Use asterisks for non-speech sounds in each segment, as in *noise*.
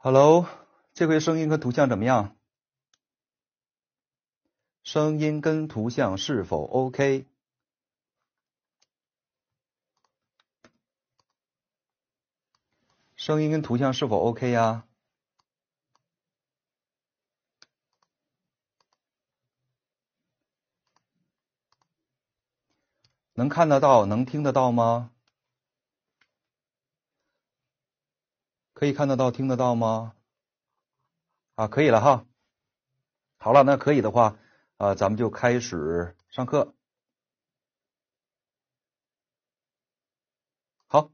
Hello，这回声音和图像怎么样？声音跟图像是否 OK？声音跟图像是否 OK 呀？能看得到，能听得到吗？可以看得到、听得到吗？啊，可以了哈。好了，那可以的话，啊，咱们就开始上课。好，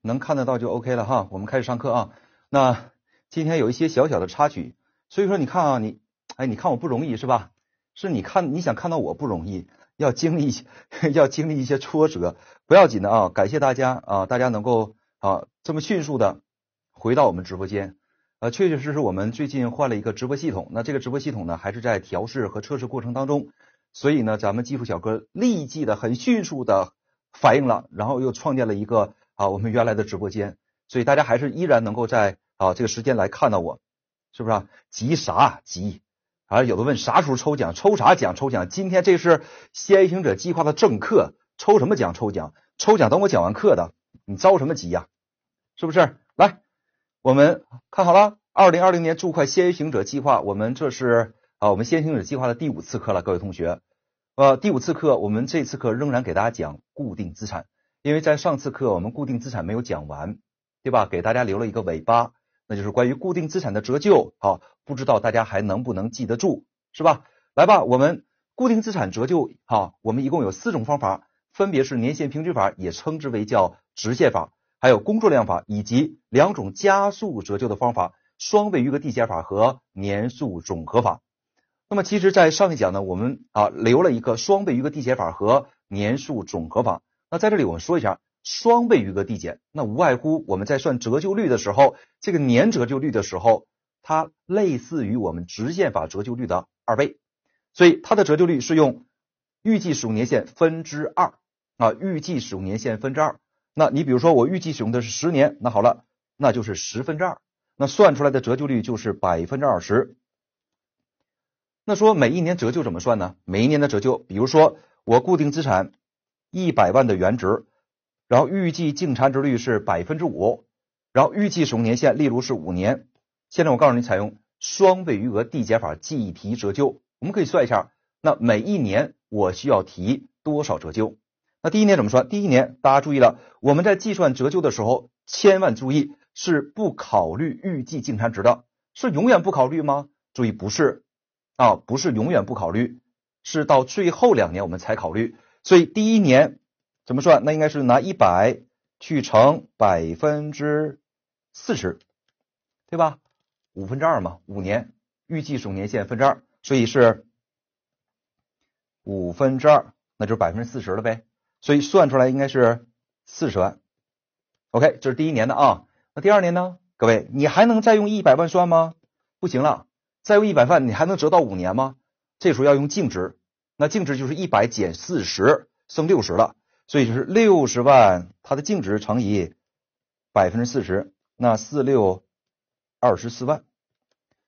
能看得到就 OK 了哈。我们开始上课啊。那今天有一些小小的插曲，所以说你看啊，你，哎，你看我不容易是吧？是，你看你想看到我不容易，要经历，一些 *laughs* 要经历一些挫折，不要紧的啊。感谢大家啊，大家能够。啊，这么迅速的回到我们直播间，呃，确确实实我们最近换了一个直播系统，那这个直播系统呢还是在调试和测试过程当中，所以呢，咱们技术小哥立即的很迅速的反应了，然后又创建了一个啊我们原来的直播间，所以大家还是依然能够在啊这个时间来看到我，是不是？啊？急啥急？啊，有的问啥时候抽奖？抽啥奖？抽奖？今天这是先行者计划的正课，抽什么奖？抽奖？抽奖？等我讲完课的，你着什么急呀？是不是？来，我们看好了，二零二零年注会先行者计划，我们这是啊，我们先行者计划的第五次课了，各位同学，呃，第五次课，我们这次课仍然给大家讲固定资产，因为在上次课我们固定资产没有讲完，对吧？给大家留了一个尾巴，那就是关于固定资产的折旧啊，不知道大家还能不能记得住，是吧？来吧，我们固定资产折旧好，我们一共有四种方法，分别是年限平均法，也称之为叫直线法。还有工作量法以及两种加速折旧的方法：双倍余额递减法和年数总和法。那么其实，在上一讲呢，我们啊留了一个双倍余额递减法和年数总和法。那在这里我们说一下双倍余额递减，那无外乎我们在算折旧率的时候，这个年折旧率的时候，它类似于我们直线法折旧率的二倍，所以它的折旧率是用预计使用年限分之二啊，预计使用年限分之二。那你比如说我预计使用的是十年，那好了，那就是十分之二，那算出来的折旧率就是百分之二十。那说每一年折旧怎么算呢？每一年的折旧，比如说我固定资产一百万的原值，然后预计净残值率是百分之五，然后预计使用年限例如是五年。现在我告诉你采用双倍余额递减法计提折旧，我们可以算一下，那每一年我需要提多少折旧？那第一年怎么算？第一年大家注意了，我们在计算折旧的时候，千万注意是不考虑预计净残值的，是永远不考虑吗？注意不是啊，不是永远不考虑，是到最后两年我们才考虑。所以第一年怎么算？那应该是拿一百去乘百分之四十，对吧？五分之二嘛，五年预计总年限分之二，所以是五分之二，那就是百分之四十了呗。所以算出来应该是四十万，OK，这是第一年的啊。那第二年呢？各位，你还能再用一百万算吗？不行了，再用一百万，你还能折到五年吗？这时候要用净值，那净值就是一百减四十，剩六十了。所以就是六十万，它的净值乘以百分之四十，那四六二十四万。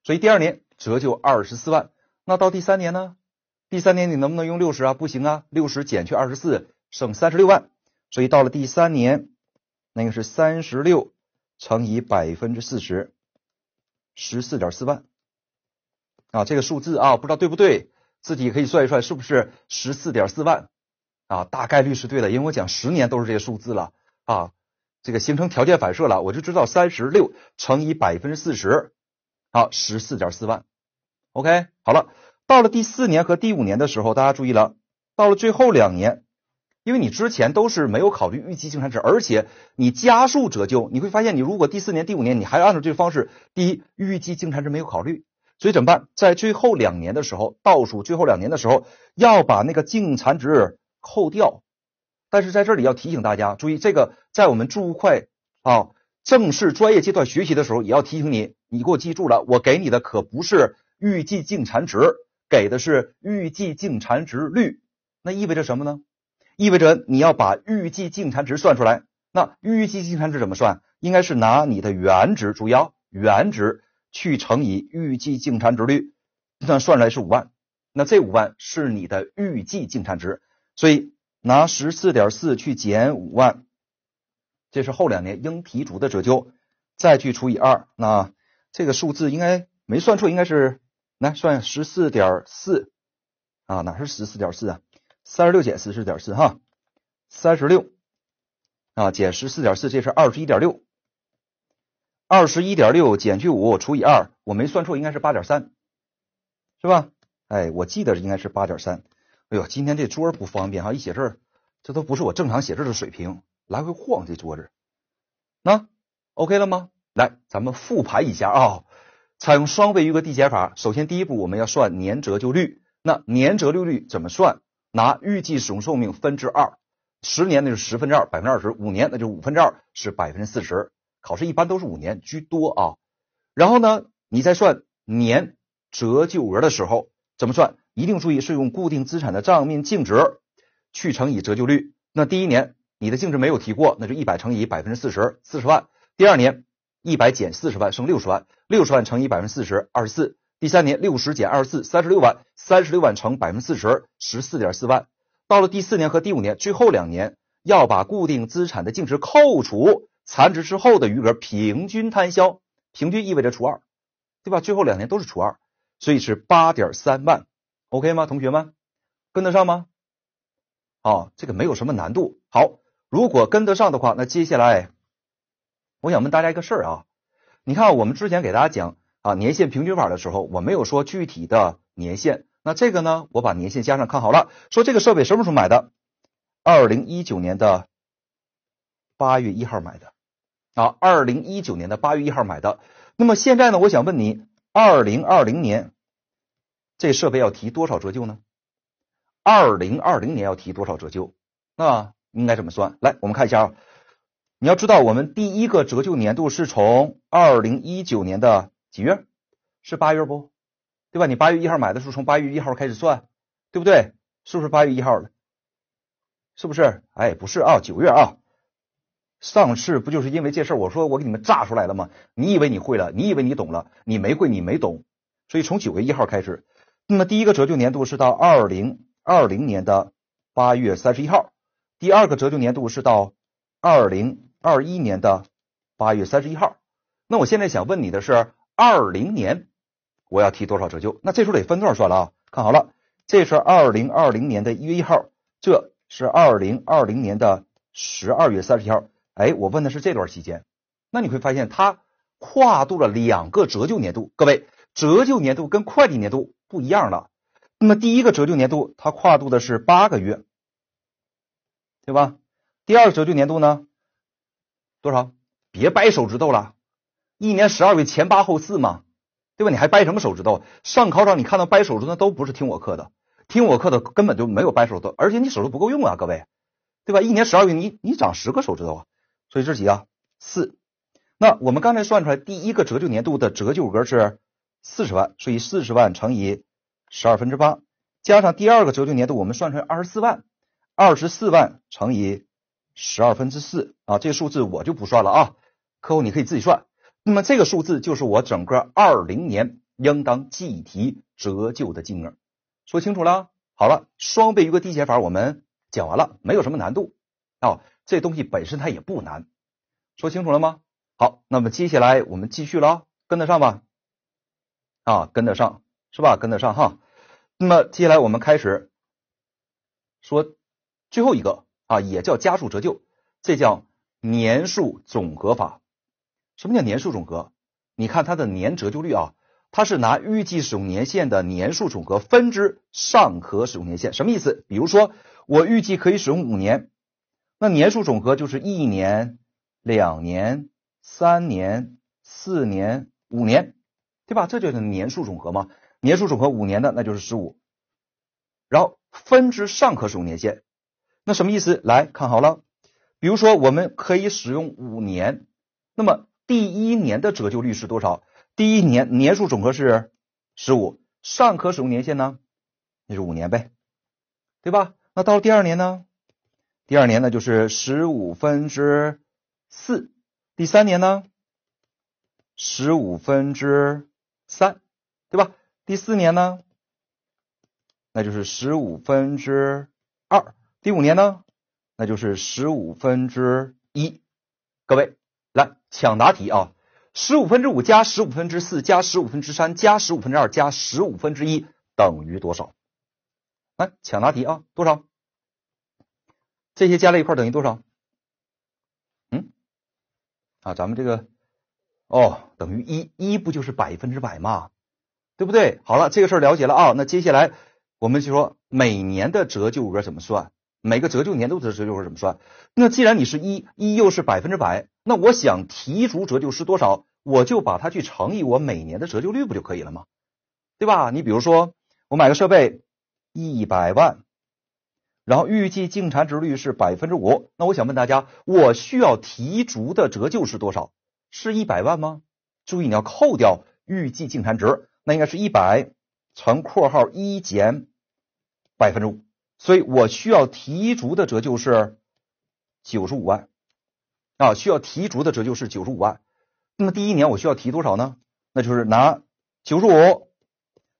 所以第二年折旧二十四万。那到第三年呢？第三年你能不能用六十啊？不行啊，六十减去二十四。剩三十六万，所以到了第三年，那个是三十六乘以百分之四十，十四点四万啊，这个数字啊，不知道对不对，自己可以算一算，是不是十四点四万啊？大概率是对的，因为我讲十年都是这个数字了啊，这个形成条件反射了，我就知道三十六乘以百分之四十，好，十四点四万。OK，好了，到了第四年和第五年的时候，大家注意了，到了最后两年。因为你之前都是没有考虑预计净产值，而且你加速折旧，你会发现你如果第四年、第五年你还要按照这个方式，第一预计净产值没有考虑，所以怎么办？在最后两年的时候，倒数最后两年的时候要把那个净残值扣掉。但是在这里要提醒大家，注意这个在我们注会啊正式专业阶段学习的时候，也要提醒你，你给我记住了，我给你的可不是预计净残值，给的是预计净残值率，那意味着什么呢？意味着你要把预计净产值算出来。那预计净产值怎么算？应该是拿你的原值，主要原值去乘以预计净产值率，那算出来是五万。那这五万是你的预计净产值，所以拿十四点四去减五万，这是后两年应提出的折旧，再去除以二，那这个数字应该没算错，应该是来算十四点四啊？哪是十四点四啊？三十六减十四点四哈，三十六啊减十四点四，这是二十一点六。二十一点六减去五除以二，我没算错，应该是八点三，是吧？哎，我记得应该是八点三。哎呦，今天这桌不方便哈，一写字这都不是我正常写字的水平，来回晃这桌子。那 OK 了吗？来，咱们复盘一下啊，采用双倍余额递减法。首先，第一步我们要算年折旧率。那年折旧率怎么算？拿预计使用寿命分之二，十年那就十分之二，百分之二十五年那就五分之二，是百分之四十。考试一般都是五年居多啊。然后呢，你再算年折旧额的时候，怎么算？一定注意是用固定资产的账面净值去乘以折旧率。那第一年你的净值没有提过，那就一百乘以百分之四十，四十万。第二年一百减四十万，剩六十万，六十万乘以百分之四十，二十四。第三年六十减二十四三十六万，三十六万乘百分之四十十四点四万。到了第四年和第五年，最后两年要把固定资产的净值扣除残值之后的余额平均摊销，平均意味着除二，对吧？最后两年都是除二，所以是八点三万，OK 吗？同学们跟得上吗？哦，这个没有什么难度。好，如果跟得上的话，那接下来我想问大家一个事儿啊，你看我们之前给大家讲。啊，年限平均法的时候，我没有说具体的年限。那这个呢？我把年限加上看好了。说这个设备什么时候买的？二零一九年的八月一号买的。啊，二零一九年的八月一号买的。那么现在呢？我想问你，二零二零年这设备要提多少折旧呢？二零二零年要提多少折旧？那应该怎么算？来，我们看一下啊。你要知道，我们第一个折旧年度是从二零一九年的。几月？是八月不？对吧？你八月一号买的时候，从八月一号开始算，对不对？是不是八月一号了？是不是？哎，不是啊，九月啊。上市不就是因为这事？我说我给你们炸出来了吗？你以为你会了？你以为你懂了？你没会，你没懂。所以从九月一号开始，那么第一个折旧年度是到二零二零年的八月三十一号，第二个折旧年度是到二零二一年的八月三十一号。那我现在想问你的是。二零年，我要提多少折旧？那这时候得分段算了啊？看好了，这是二零二零年的一月一号，这是二零二零年的十二月三十号。哎，我问的是这段期间，那你会发现它跨度了两个折旧年度。各位，折旧年度跟会计年度不一样了。那么第一个折旧年度，它跨度的是八个月，对吧？第二个折旧年度呢？多少？别掰手指头了。一年十二月前八后四嘛，对吧？你还掰什么手指头？上考场你看到掰手指头，都不是听我课的，听我课的根本就没有掰手指头，而且你手指不够用啊，各位，对吧？一年十二月，你你长十个手指头啊，所以这几啊四。那我们刚才算出来第一个折旧年度的折旧额是四十万，所以四十万乘以十二分之八，加上第二个折旧年度我们算出来二十四万，二十四万乘以十二分之四啊，这个数字我就不算了啊，课后你可以自己算。那么这个数字就是我整个二零年应当计提折旧的金额，说清楚了。好了，双倍余额递减法我们讲完了，没有什么难度啊，这东西本身它也不难，说清楚了吗？好，那么接下来我们继续了，跟得上吧？啊，跟得上，是吧？跟得上哈。那么接下来我们开始说最后一个啊，也叫加数折旧，这叫年数总和法。什么叫年数总和？你看它的年折旧率啊，它是拿预计使用年限的年数总和分之上可使用年限，什么意思？比如说我预计可以使用五年，那年数总和就是一年、两年、三年、四年、五年，对吧？这就是年数总和嘛。年数总和五年的那就是十五，然后分之上可使用年限，那什么意思？来看好了，比如说我们可以使用五年，那么第一年的折旧率是多少？第一年年数总和是十五，尚可使用年限呢？那是五年呗，对吧？那到了第二年呢？第二年呢就是十五分之四，第三年呢十五分之三，对吧？第四年呢，那就是十五分之二，第五年呢，那就是十五分之一。各位。来抢答题啊！十五分之五加十五分之四加十五分之三加十五分之二加十五分之一等于多少？来抢答题啊！多少？这些加在一块等于多少？嗯？啊，咱们这个哦，等于一，一不就是百分之百吗？对不对？好了，这个事儿了解了啊。那接下来我们就说每年的折旧额怎么算？每个折旧年度的折旧额怎么算？那既然你是一，一又是百分之百。那我想提足折旧是多少，我就把它去乘以我每年的折旧率不就可以了吗？对吧？你比如说我买个设备一百万，然后预计净残值率是百分之五，那我想问大家，我需要提足的折旧是多少？是一百万吗？注意你要扣掉预计净残值，那应该是一百乘括号一减百分之五，所以我需要提足的折旧是九十五万。啊，需要提足的折旧是九十五万，那么第一年我需要提多少呢？那就是拿九十五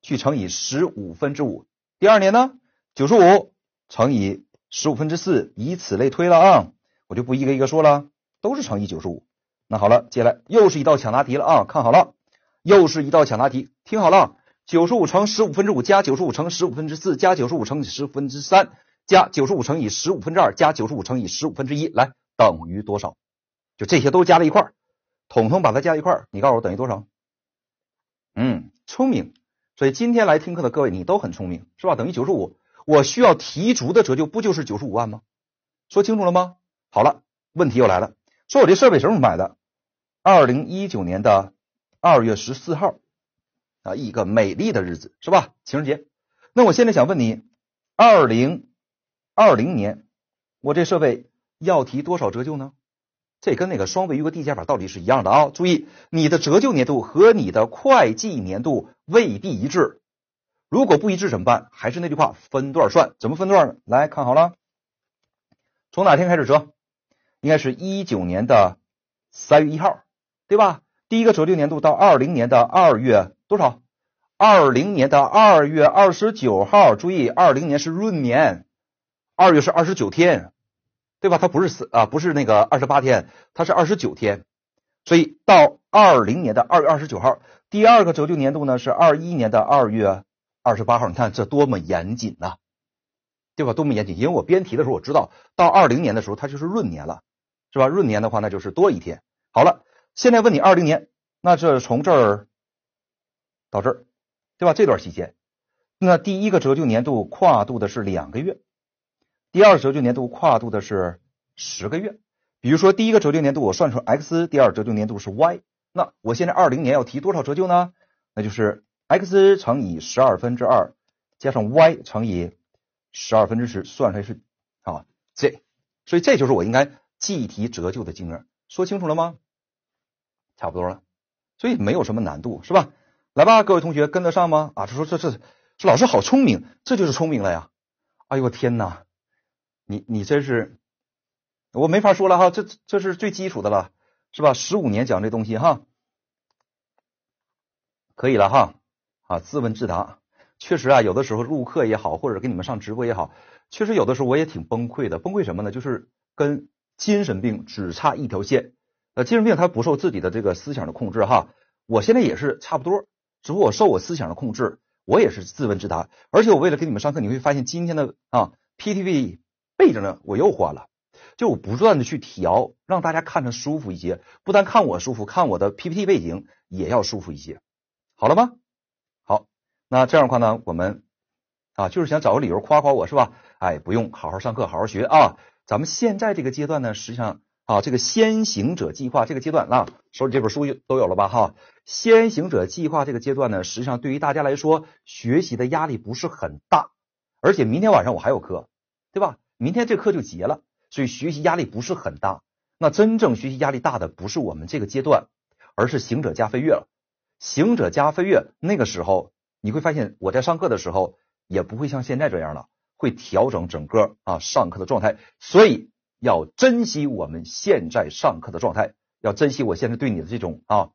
去乘以十五分之五，第二年呢，九十五乘以十五分之四，以此类推了啊，我就不一个一个说了，都是乘以九十五。那好了，接下来又是一道抢答题了啊，看好了，又是一道抢答题，听好了，九十五乘十五分之五加九十五乘十五分之四加九十五乘以十五分之三加九十五乘以十五分之二加九十五乘以十五分之一，来等于多少？就这些都加在一块儿，统统把它加一块儿，你告诉我等于多少？嗯，聪明。所以今天来听课的各位，你都很聪明，是吧？等于九十五，我需要提足的折旧不就是九十五万吗？说清楚了吗？好了，问题又来了，说我这设备什么时候买的？二零一九年的二月十四号，啊，一个美丽的日子，是吧？情人节。那我现在想问你，二零二零年我这设备要提多少折旧呢？这跟那个双倍余额递减法到底是一样的啊！注意，你的折旧年度和你的会计年度未必一致。如果不一致怎么办？还是那句话，分段算。怎么分段呢？来看好了，从哪天开始折？应该是一九年的三月一号，对吧？第一个折旧年度到二零年的二月多少？二零年的二月二十九号。注意，二零年是闰年，二月是二十九天。对吧？它不是四啊，不是那个二十八天，它是二十九天。所以到二零年的二月二十九号，第二个折旧年度呢是二一年的二月二十八号。你看这多么严谨呐，对吧？多么严谨？因为我编题的时候我知道，到二零年的时候它就是闰年了，是吧？闰年的话那就是多一天。好了，现在问你二零年，那这从这儿到这儿，对吧？这段期间，那第一个折旧年度跨度的是两个月。第二折旧年度跨度的是十个月，比如说第一个折旧年度我算出 x，第二折旧年度是 y，那我现在二零年要提多少折旧呢？那就是 x 乘以十二分之二加上 y 乘以十二分之十，算出来是啊 z，所以这就是我应该计提折旧的金额，说清楚了吗？差不多了，所以没有什么难度是吧？来吧，各位同学跟得上吗？啊，他说这这这老师好聪明，这就是聪明了呀！哎呦天呐！你你真是，我没法说了哈，这这是最基础的了，是吧？十五年讲这东西哈，可以了哈啊，自问自答，确实啊，有的时候录课也好，或者给你们上直播也好，确实有的时候我也挺崩溃的，崩溃什么呢？就是跟精神病只差一条线，呃，精神病他不受自己的这个思想的控制哈，我现在也是差不多，只不过我受我思想的控制，我也是自问自答，而且我为了给你们上课，你会发现今天的啊 p t v 背着呢，我又换了，就不断的去调，让大家看着舒服一些。不单看我舒服，看我的 PPT 背景也要舒服一些。好了吗？好，那这样的话呢，我们啊，就是想找个理由夸夸我是吧？哎，不用，好好上课，好好学啊。咱们现在这个阶段呢，实际上啊，这个先行者计划这个阶段，啊，手里这本书都有了吧？哈，先行者计划这个阶段呢，实际上对于大家来说，学习的压力不是很大，而且明天晚上我还有课，对吧？明天这课就结了，所以学习压力不是很大。那真正学习压力大的不是我们这个阶段，而是行者加飞跃了。行者加飞跃那个时候，你会发现我在上课的时候也不会像现在这样了，会调整整个啊上课的状态。所以要珍惜我们现在上课的状态，要珍惜我现在对你的这种啊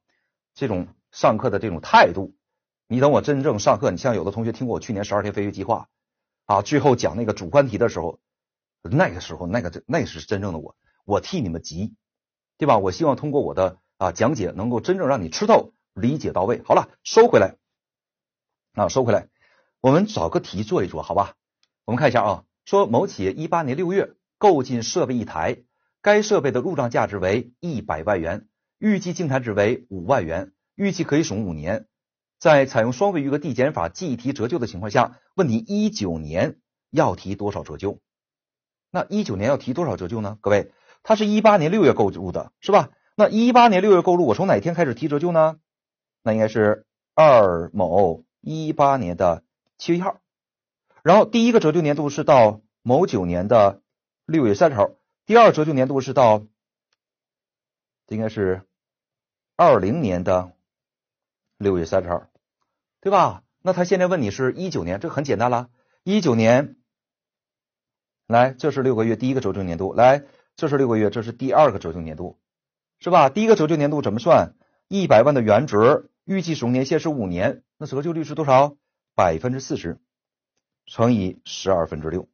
这种上课的这种态度。你等我真正上课，你像有的同学听过我去年十二天飞跃计划啊，最后讲那个主观题的时候。那个时候，那个真，那是真正的我。我替你们急，对吧？我希望通过我的啊讲解，能够真正让你吃透、理解到位。好了，收回来啊，收回来。我们找个题做一做，好吧？我们看一下啊，说某企业一八年六月购进设备一台，该设备的入账价值为一百万元，预计净残值为五万元，预计可以使用五年。在采用双倍余额递减法计提折旧的情况下，问你一九年要提多少折旧？那一九年要提多少折旧呢？各位，它是一八年六月购入的，是吧？那一八年六月购入，我从哪天开始提折旧呢？那应该是二某一八年的七月一号，然后第一个折旧年度是到某九年的六月三十号，第二折旧年度是到这应该是二零年的六月三十号，对吧？那他现在问你是一九年，这很简单啦，一九年。来，这是六个月第一个折旧年度。来，这是六个月，这是第二个折旧年度，是吧？第一个折旧年度怎么算？一百万的原值，预计使用年限是五年，那折旧率是多少？百分之四十，乘以十二分之六，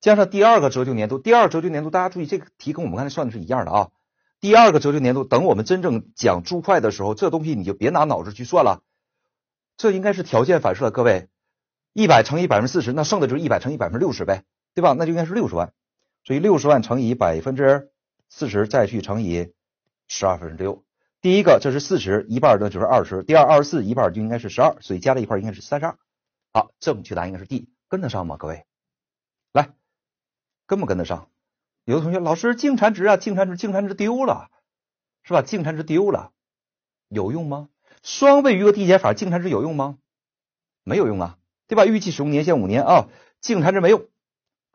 加上第二个折旧年度。第二折旧年度，大家注意，这个题跟我们刚才算的是一样的啊。第二个折旧年度，等我们真正讲注会的时候，这东西你就别拿脑子去算了，这应该是条件反射。各位，一百乘以百分之四十，那剩的就是一百乘以百分之六十呗。对吧？那就应该是六十万，所以六十万乘以百分之四十，再去乘以十二分之六。第一个这是四十，一半的就是二十。第二二十四一半就应该是十二，所以加在一块应该是三十二。好，正确答案应该是 D，跟得上吗？各位，来，跟不跟得上。有的同学，老师净产值啊，净产值，净产值丢了，是吧？净产值丢了，有用吗？双倍余额递减法净产值有用吗？没有用啊，对吧？预计使用年限五年啊，净产值没用。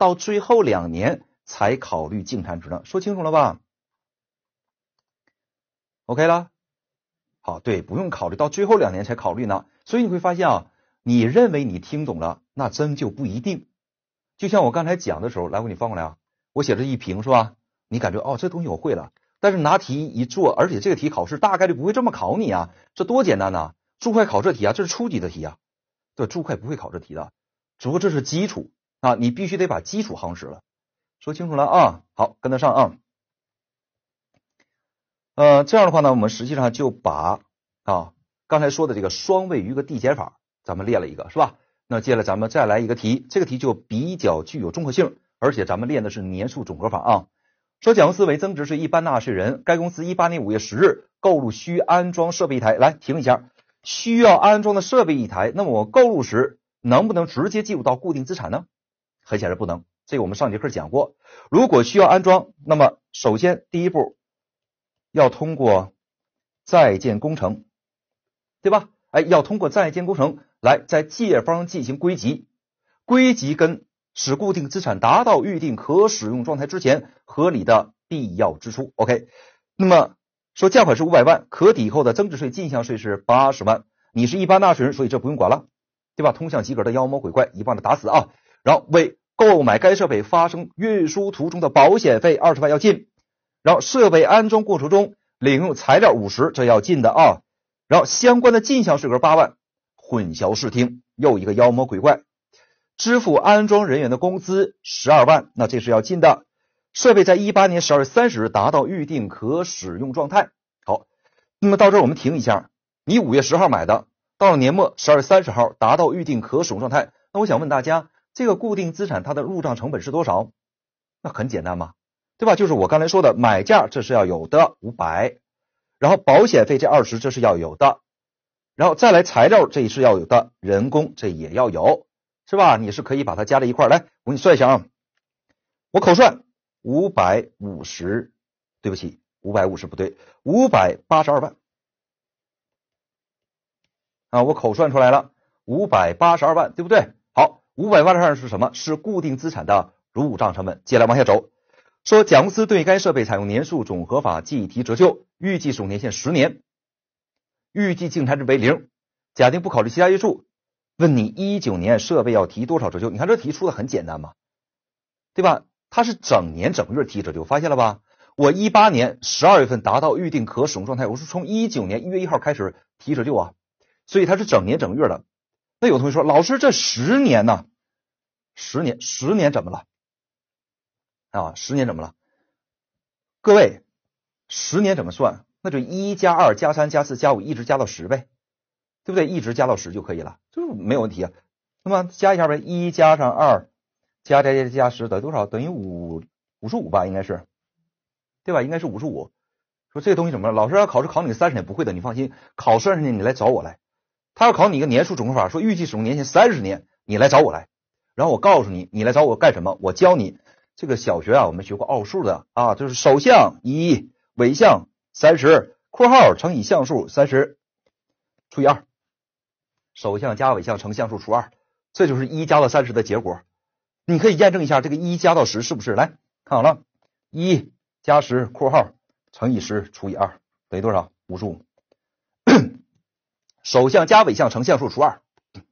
到最后两年才考虑净产值呢，说清楚了吧？OK 了，好，对，不用考虑，到最后两年才考虑呢。所以你会发现啊，你认为你听懂了，那真就不一定。就像我刚才讲的时候，来，我给你放过来啊，我写这一瓶是吧？你感觉哦，这东西我会了，但是拿题一做，而且这个题考试大概率不会这么考你啊，这多简单呐！注会考这题啊，这是初级的题啊，对，注会不会考这题的，只不过这是基础。啊，你必须得把基础夯实了，说清楚了啊。好，跟得上啊。呃，这样的话呢，我们实际上就把啊刚才说的这个双位余额递减法，咱们列了一个，是吧？那接下来咱们再来一个题，这个题就比较具有综合性，而且咱们练的是年数总和法啊。说，讲思维增值是一般纳税人，该公司一八年五月十日购入需安装设备一台。来，停一下，需要安装的设备一台，那么我购入时能不能直接计入到固定资产呢？很显然不能，这个我们上节课讲过。如果需要安装，那么首先第一步要通过在建工程，对吧？哎，要通过在建工程来在借方进行归集，归集跟使固定资产达到预定可使用状态之前合理的必要支出。OK，那么说价款是五百万，可抵扣的增值税进项税是八十万，你是一般纳税人，所以这不用管了，对吧？通向及格的妖魔鬼怪一棒子打死啊，然后为购买该设备发生运输途中的保险费二十万要进，然后设备安装过程中领用材料五十，这要进的啊。然后相关的进项税额八万，混淆视听，又一个妖魔鬼怪。支付安装人员的工资十二万，那这是要进的。设备在一八年十二月三十日达到预定可使用状态。好，那么到这儿我们停一下。你五月十号买的，到了年末十二月三十号达到预定可使用状态。那我想问大家。这个固定资产它的入账成本是多少？那很简单嘛，对吧？就是我刚才说的买价，这是要有的五百，然后保险费这二十这是要有的，然后再来材料这也是要有的，人工这也要有，是吧？你是可以把它加在一块儿来，我给你算一下啊，我口算五百五十，对不起，五百五十不对，五百八十二万啊，我口算出来了，五百八十二万，对不对？五百万的账是什么？是固定资产的入账成本。接下来往下走，说甲公司对该设备采用年数总和法计提折旧，预计使用年限十年，预计净残值为零。假定不考虑其他因素，问你一九年设备要提多少折旧？你看这题出的很简单嘛，对吧？它是整年整月提折旧，发现了吧？我一八年十二月份达到预定可使用状态，我是从一九年一月一号开始提折旧啊，所以它是整年整月的。那有同学说，老师，这十年呢？十年，十年怎么了？啊，十年怎么了？各位，十年怎么算？那就一加二加三加四加五一直加到十呗，对不对？一直加到十就可以了，就没有问题啊。那么加一下呗，一加上二加加加加十等于多少？等于五五十五吧，应该是，对吧？应该是五十五。说这个东西怎么了？老师要考试考你三十年不会的，你放心，考三十年你来找我来。他要考你一个年数总和法，说预计使用年限三十年，你来找我来，然后我告诉你，你来找我干什么？我教你这个小学啊，我们学过奥数的啊，就是首项一，尾项三十，括号乘以项数三十除以二，首项加尾项乘项数除二，这就是一加到三十的结果。你可以验证一下这个一加到十是不是？来看好了，一加十括号乘以十除以二等于多少？五十五。首项加尾项乘项数除二，对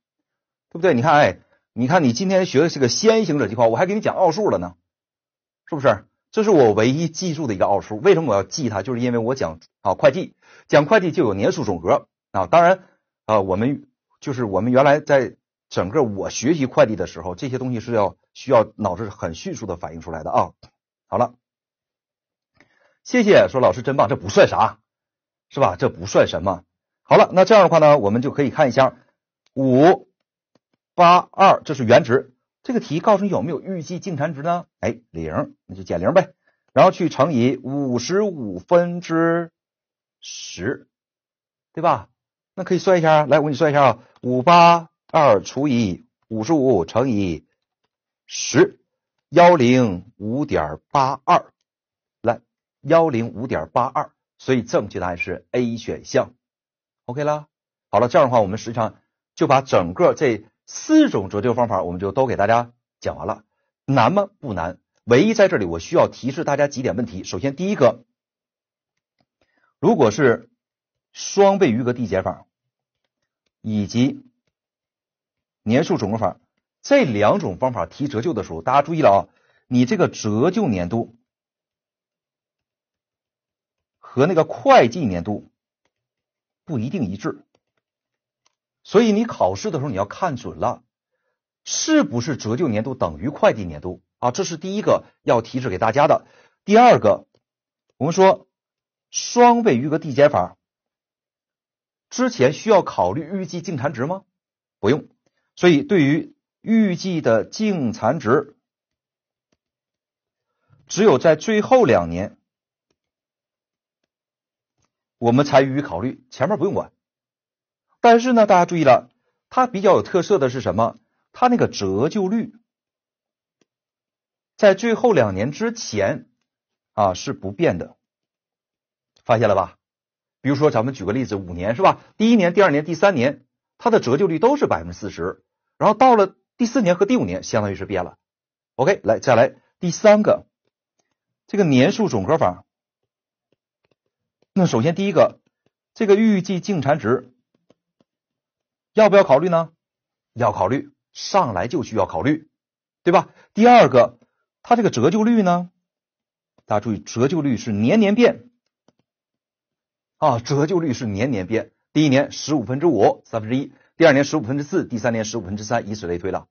不对？你看，哎，你看，你今天学的是个先行者计划，我还给你讲奥数了呢，是不是？这是我唯一记住的一个奥数。为什么我要记它？就是因为我讲啊会计，讲会计就有年数总和啊。当然啊，我们就是我们原来在整个我学习会计的时候，这些东西是要需要脑子很迅速的反应出来的啊。好了，谢谢。说老师真棒，这不算啥，是吧？这不算什么。好了，那这样的话呢，我们就可以看一下五八二，这是原值。这个题告诉你有没有预计净残值呢？哎，零，那就减零呗，然后去乘以五十五分之十，对吧？那可以算一下，来，我给你算一下啊，五八二除以五十五乘以十，幺零五点八二，来，幺零五点八二，所以正确答案是 A 选项。OK 啦，好了，这样的话，我们实际上就把整个这四种折旧方法，我们就都给大家讲完了。难吗？不难。唯一在这里，我需要提示大家几点问题。首先，第一个，如果是双倍余额递减法以及年数总和法这两种方法提折旧的时候，大家注意了啊，你这个折旧年度和那个会计年度。不一定一致，所以你考试的时候你要看准了，是不是折旧年度等于会计年度啊？这是第一个要提示给大家的。第二个，我们说双倍余额递减法之前需要考虑预计净残值吗？不用。所以对于预计的净残值，只有在最后两年。我们才予以考虑，前面不用管。但是呢，大家注意了，它比较有特色的是什么？它那个折旧率在最后两年之前啊是不变的，发现了吧？比如说，咱们举个例子，五年是吧？第一年、第二年、第三年，它的折旧率都是百分之四十，然后到了第四年和第五年，相当于是变了。OK，来再来第三个，这个年数总和法。那首先第一个，这个预计净产值要不要考虑呢？要考虑，上来就需要考虑，对吧？第二个，它这个折旧率呢？大家注意，折旧率是年年变啊，折旧率是年年变。第一年十五分之五，三分之一；第二年十五分之四；第三年十五分之三，以此类推了。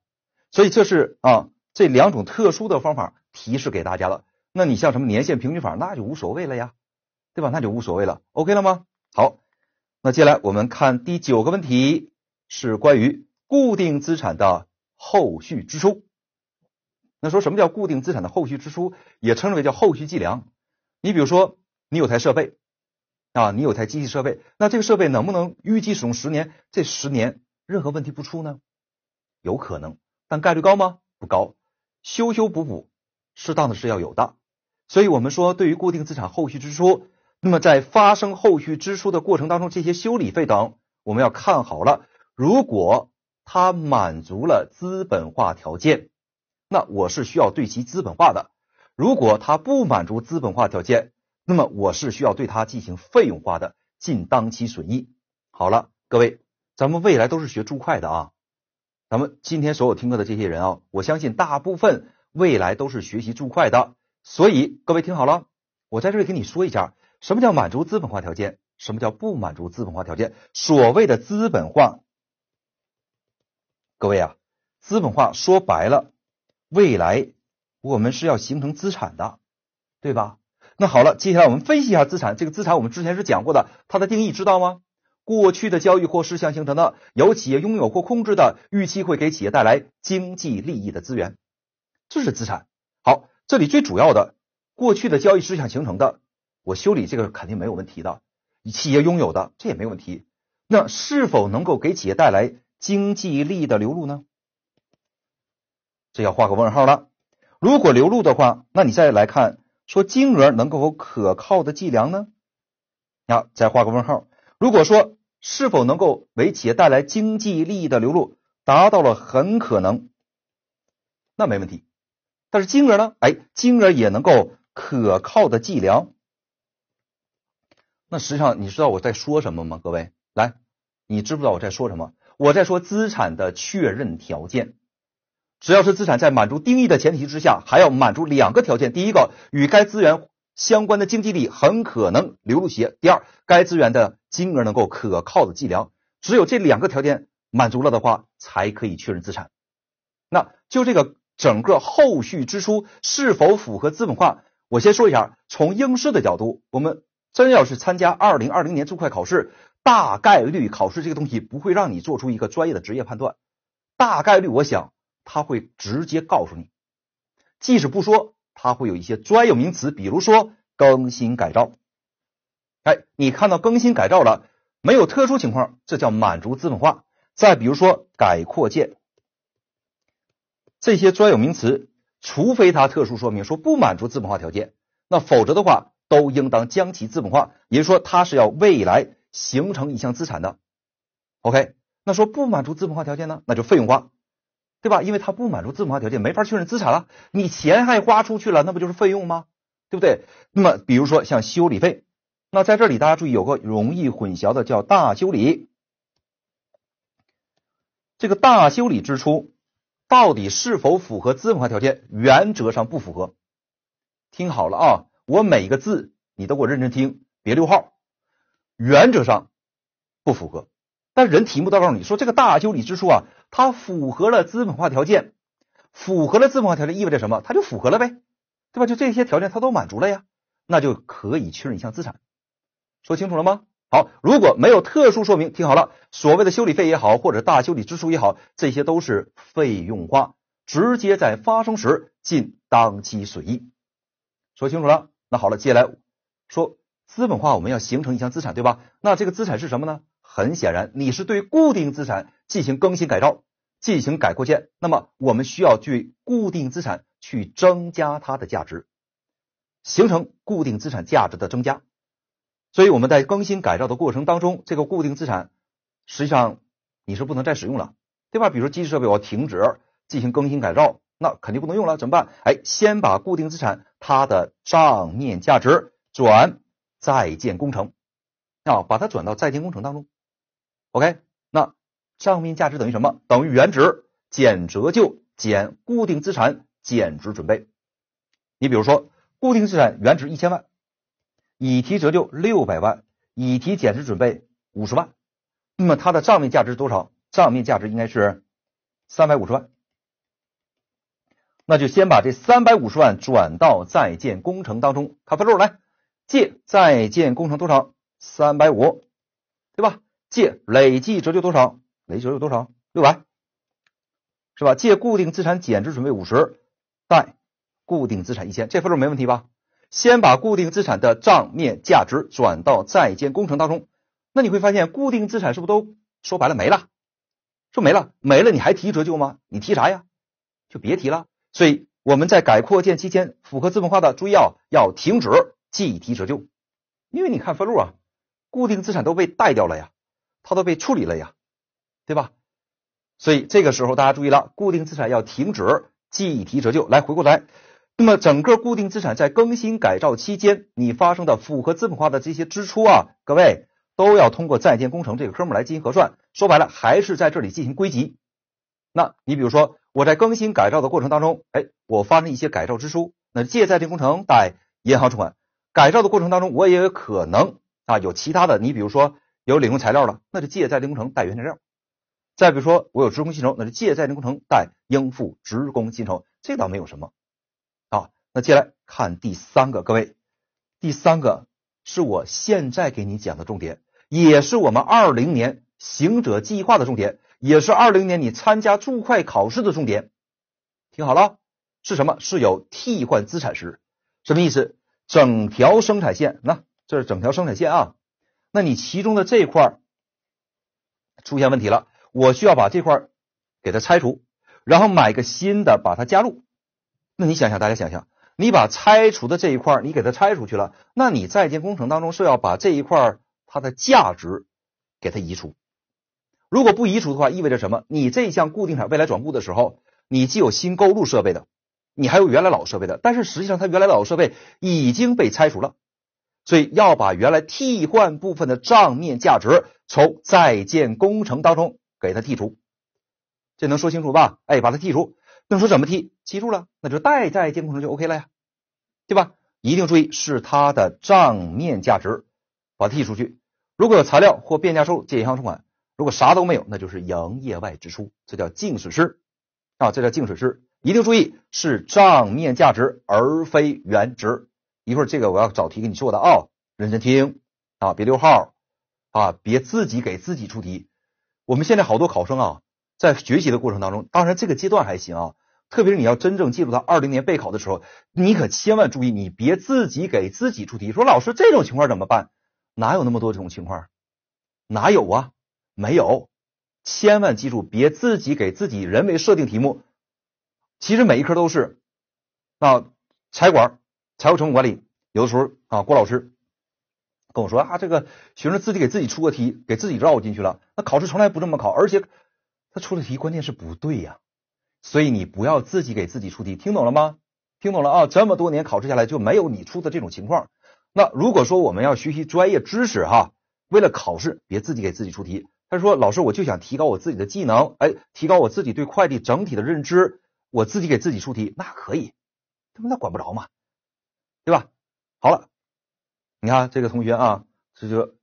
所以这是啊这两种特殊的方法提示给大家了。那你像什么年限平均法，那就无所谓了呀。对吧？那就无所谓了，OK 了吗？好，那接下来我们看第九个问题，是关于固定资产的后续支出。那说什么叫固定资产的后续支出？也称之为叫后续计量。你比如说，你有台设备，啊，你有台机器设备，那这个设备能不能预计使用十年？这十年任何问题不出呢？有可能，但概率高吗？不高，修修补补，适当的是要有的。所以我们说，对于固定资产后续支出。那么在发生后续支出的过程当中，这些修理费等，我们要看好了。如果它满足了资本化条件，那我是需要对其资本化的；如果它不满足资本化条件，那么我是需要对它进行费用化的，尽当期损益。好了，各位，咱们未来都是学注会的啊。咱们今天所有听课的这些人啊，我相信大部分未来都是学习注会的，所以各位听好了，我在这里跟你说一下。什么叫满足资本化条件？什么叫不满足资本化条件？所谓的资本化，各位啊，资本化说白了，未来我们是要形成资产的，对吧？那好了，接下来我们分析一下资产。这个资产我们之前是讲过的，它的定义知道吗？过去的交易或事项形成的，由企业拥有或控制的，预期会给企业带来经济利益的资源，这是资产。好，这里最主要的，过去的交易事项形成的。我修理这个肯定没有问题的，企业拥有的这也没问题。那是否能够给企业带来经济利益的流入呢？这要画个问号了。如果流入的话，那你再来看，说金额能够可靠的计量呢？那再画个问号。如果说是否能够为企业带来经济利益的流入达到了很可能，那没问题。但是金额呢？哎，金额也能够可靠的计量。那实际上你知道我在说什么吗？各位，来，你知不知道我在说什么？我在说资产的确认条件，只要是资产在满足定义的前提之下，还要满足两个条件：第一个，与该资源相关的经济力很可能流入企业；第二，该资源的金额能够可靠的计量。只有这两个条件满足了的话，才可以确认资产。那就这个整个后续支出是否符合资本化，我先说一下，从应试的角度，我们。真要是参加二零二零年注会考试，大概率考试这个东西不会让你做出一个专业的职业判断，大概率我想他会直接告诉你。即使不说，他会有一些专有名词，比如说更新改造，哎，你看到更新改造了没有？特殊情况，这叫满足资本化。再比如说改扩建，这些专有名词，除非他特殊说明说不满足资本化条件，那否则的话。都应当将其资本化，也就是说，它是要未来形成一项资产的。OK，那说不满足资本化条件呢，那就费用化，对吧？因为它不满足资本化条件，没法确认资产了。你钱还花出去了，那不就是费用吗？对不对？那么，比如说像修理费，那在这里大家注意有个容易混淆的，叫大修理。这个大修理支出到底是否符合资本化条件？原则上不符合。听好了啊。我每个字你都给我认真听，别溜号。原则上不符合，但人题目都告诉你，说这个大修理支出啊，它符合了资本化条件，符合了资本化条件意味着什么？它就符合了呗，对吧？就这些条件它都满足了呀，那就可以确认一项资产。说清楚了吗？好，如果没有特殊说明，听好了，所谓的修理费也好，或者大修理支出也好，这些都是费用化，直接在发生时进当期损益。说清楚了。那好了，接下来说资本化，我们要形成一项资产，对吧？那这个资产是什么呢？很显然，你是对固定资产进行更新改造、进行改扩建，那么我们需要对固定资产去增加它的价值，形成固定资产价值的增加。所以我们在更新改造的过程当中，这个固定资产实际上你是不能再使用了，对吧？比如机器设备我停止进行更新改造。那肯定不能用了，怎么办？哎，先把固定资产它的账面价值转在建工程啊，把它转到在建工程当中。OK，那账面价值等于什么？等于原值减折旧减固定资产减值准备。你比如说，固定资产原值一千万，已提折旧六百万，已提减值准备五十万，那么它的账面价值多少？账面价值应该是三百五十万。那就先把这三百五十万转到在建工程当中，看分录来借在建工程多少三百五，对吧？借累计折旧多少？累计折旧多少？六百，是吧？借固定资产减值准备五十，贷固定资产一千，这分录没问题吧？先把固定资产的账面价值转到在建工程当中，那你会发现固定资产是不是都说白了没了？说没了没了，你还提折旧吗？你提啥呀？就别提了。所以我们在改扩建期间符合资本化的，注意啊，要停止计提折旧，因为你看分录啊，固定资产都被带掉了呀，它都被处理了呀，对吧？所以这个时候大家注意了，固定资产要停止计提折旧。来回过来，那么整个固定资产在更新改造期间，你发生的符合资本化的这些支出啊，各位都要通过在建工程这个科目来进行核算。说白了，还是在这里进行归集。那，你比如说，我在更新改造的过程当中，哎，我发生一些改造支出，那借在建工程贷银行存款。改造的过程当中，我也有可能啊有其他的，你比如说有领用材料了，那就借在建工程贷原材料。再比如说我有职工薪酬，那就借在建工程贷应付职工薪酬。这倒没有什么啊。那接下来看第三个，各位，第三个是我现在给你讲的重点，也是我们二零年行者计划的重点。也是二零年你参加注会考试的重点，听好了是什么？是有替换资产时，什么意思？整条生产线，那这是整条生产线啊。那你其中的这一块儿出现问题了，我需要把这块儿给它拆除，然后买个新的把它加入。那你想想，大家想想，你把拆除的这一块儿你给它拆出去了，那你在建工程当中是要把这一块儿它的价值给它移除。如果不移除的话，意味着什么？你这项固定资产未来转固的时候，你既有新购入设备的，你还有原来老设备的。但是实际上，它原来老设备已经被拆除了，所以要把原来替换部分的账面价值从在建工程当中给它剔除。这能说清楚吧？哎，把它剔除。那说怎么剔？记住了，那就待在建工程就 OK 了呀，对吧？一定注意是它的账面价值，把它剔出去。如果有材料或变价收入，借银行存款。如果啥都没有，那就是营业外支出，这叫净损失啊，这叫净损失。一定注意是账面价值而非原值。一会儿这个我要找题给你做的啊，认真听啊，别溜号啊，别自己给自己出题。我们现在好多考生啊，在学习的过程当中，当然这个阶段还行啊，特别是你要真正进入到二零年备考的时候，你可千万注意，你别自己给自己出题。说老师这种情况怎么办？哪有那么多这种情况？哪有啊？没有，千万记住别自己给自己人为设定题目。其实每一科都是啊，财管、财务成本管理，有的时候啊，郭老师跟我说啊，这个学生自己给自己出个题，给自己绕进去了。那考试从来不这么考，而且他出的题关键是不对呀。所以你不要自己给自己出题，听懂了吗？听懂了啊？这么多年考试下来就没有你出的这种情况。那如果说我们要学习专业知识哈，为了考试，别自己给自己出题。他说：“老师，我就想提高我自己的技能，哎，提高我自己对快递整体的认知，我自己给自己出题，那可以。他妈那管不着嘛，对吧？好了，你看这个同学啊，这就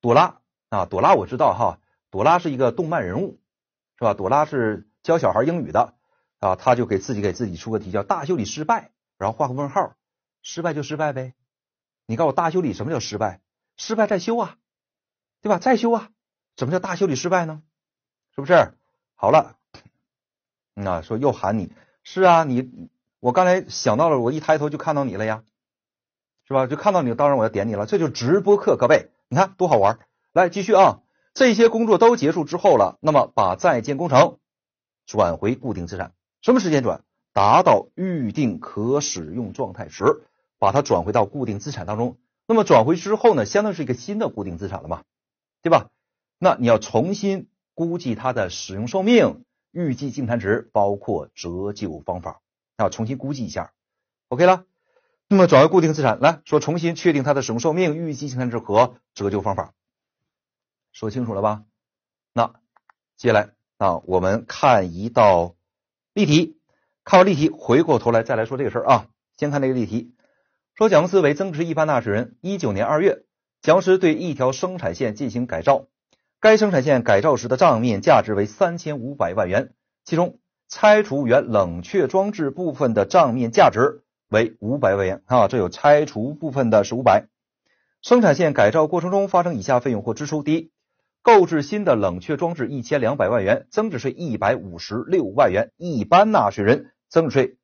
朵拉啊，朵拉我知道哈，朵拉是一个动漫人物，是吧？朵拉是教小孩英语的啊，他就给自己给自己出个题，叫大修理失败，然后画个问号，失败就失败呗。你告诉我大修理什么叫失败？失败再修啊，对吧？再修啊。”什么叫大修理失败呢？是不是好了？那说又喊你，是啊，你我刚才想到了，我一抬头就看到你了呀，是吧？就看到你，当然我要点你了。这就直播课各位，你看多好玩！来继续啊，这些工作都结束之后了，那么把在建工程转回固定资产，什么时间转？达到预定可使用状态时，把它转回到固定资产当中。那么转回之后呢，相当于是一个新的固定资产了嘛，对吧？那你要重新估计它的使用寿命、预计净残值，包括折旧方法，要重新估计一下，OK 了。那么转为固定资产，来说重新确定它的使用寿命、预计净残值和折旧方法，说清楚了吧？那接下来啊，我们看一道例题。看完例题，回过头来再来说这个事儿啊。先看这个例题，说蒋思为增值一般纳税人，一九年二月，蒋公对一条生产线进行改造。该生产线改造时的账面价值为三千五百万元，其中拆除原冷却装置部分的账面价值为五百万元啊，这有拆除部分的是五百。生产线改造过程中发生以下费用或支出：第一，购置新的冷却装置一千两百万元，增值税一百五十六万元，一般纳税人增值税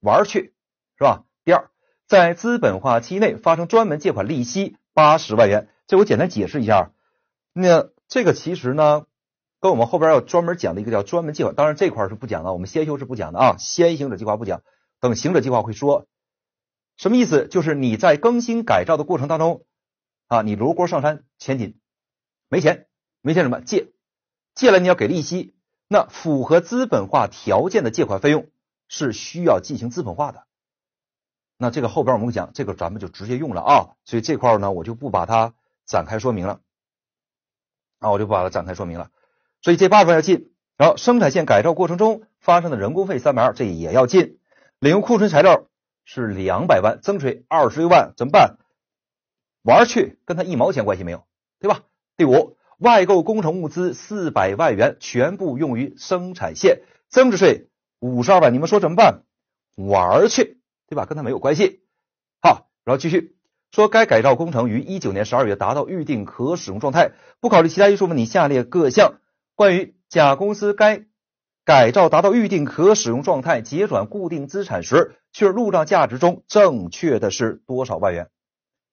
玩去是吧？第二，在资本化期内发生专门借款利息八十万元，这我简单解释一下。那这个其实呢，跟我们后边要专门讲的一个叫专门计划，当然这块儿是不讲了，我们先修是不讲的啊，先行者计划不讲，等行者计划会说，什么意思？就是你在更新改造的过程当中啊，你罗锅上山，前进，没钱，没钱什么借，借了你要给利息，那符合资本化条件的借款费用是需要进行资本化的，那这个后边我们讲，这个咱们就直接用了啊，所以这块儿呢，我就不把它展开说明了。啊，我就不把它展开说明了。所以这八十万要进，然后生产线改造过程中发生的人工费三百二，这也要进。领用库存材料是两百万，增值税二十六万怎么办？玩去，跟他一毛钱关系没有，对吧？第五，外购工程物资四百万元，全部用于生产线，增值税五十二万，你们说怎么办？玩去，对吧？跟他没有关系。好，然后继续。说该改造工程于一九年十二月达到预定可使用状态，不考虑其他因素问题，下列各项关于甲公司该改造达到预定可使用状态结转固定资产时确认入账价值中正确的是多少万元？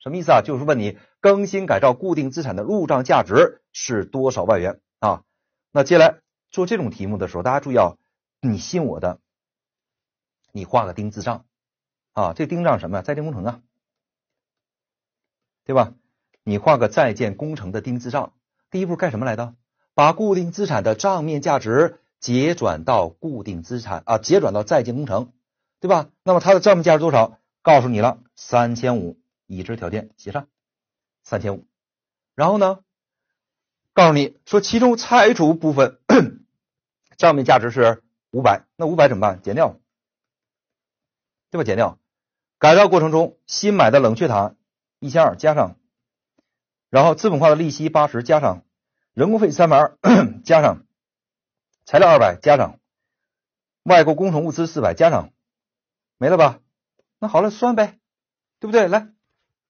什么意思啊？就是问你更新改造固定资产的入账价值是多少万元啊？那接下来做这种题目的时候，大家注意啊，你信我的，你画个丁字账啊，这丁账什么呀？在建工程啊。对吧？你画个在建工程的定字账，第一步干什么来的？把固定资产的账面价值结转到固定资产啊，结转到在建工程，对吧？那么它的账面价值多少？告诉你了，三千五，已知条件写上三千五。然后呢，告诉你说其中拆除部分账面价值是五百，那五百怎么办？减掉，对吧？减掉。改造过程中新买的冷却塔。一千二加上，然后资本化的利息八十加上，人工费三百二 *coughs* 加上，材料二百加上，外国工程物资四百加上，没了吧？那好了，算呗，对不对？来，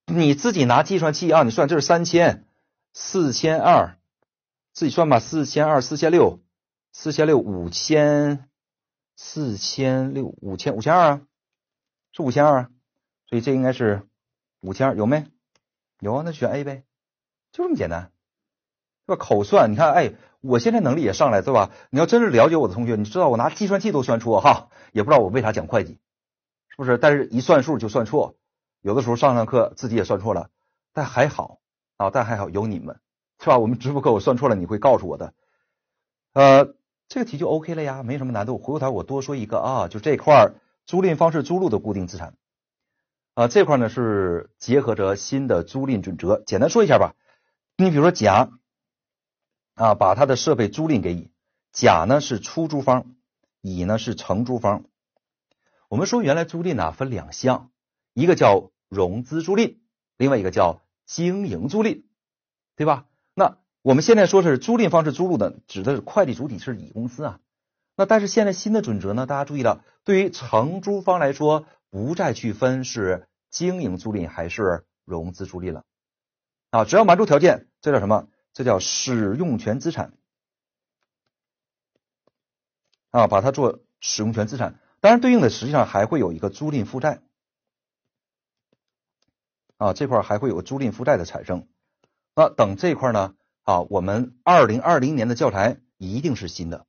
你自己拿计算器啊，你算，这是三千四千二，自己算吧，四千二四千六，四千六五千，四千六五千五千二啊，是五千二，所以这应该是。五千二有没？有啊，那选 A 呗，就这么简单，是吧？口算，你看，哎，我现在能力也上来，对吧？你要真是了解我的同学，你知道我拿计算器都算错哈，也不知道我为啥讲会计，是不是？但是一算数就算错，有的时候上上课自己也算错了，但还好啊，但还好有你们，是吧？我们直播课我算错了，你会告诉我的，呃，这个题就 OK 了呀，没什么难度。回头我多说一个啊，就这块儿租赁方式租入的固定资产。啊，这块呢是结合着新的租赁准则，简单说一下吧。你比如说甲啊，把他的设备租赁给乙，甲呢是出租方，乙呢是承租方。我们说原来租赁呢分两项，一个叫融资租赁，另外一个叫经营租赁，对吧？那我们现在说是租赁方式租入的，指的是快递主体是乙公司啊。那但是现在新的准则呢，大家注意了，对于承租方来说。不再去分是经营租赁还是融资租赁了啊，只要满足条件，这叫什么？这叫使用权资产啊，把它做使用权资产。当然，对应的实际上还会有一个租赁负债啊，这块儿还会有租赁负债的产生。那等这块儿呢啊，我们二零二零年的教材一定是新的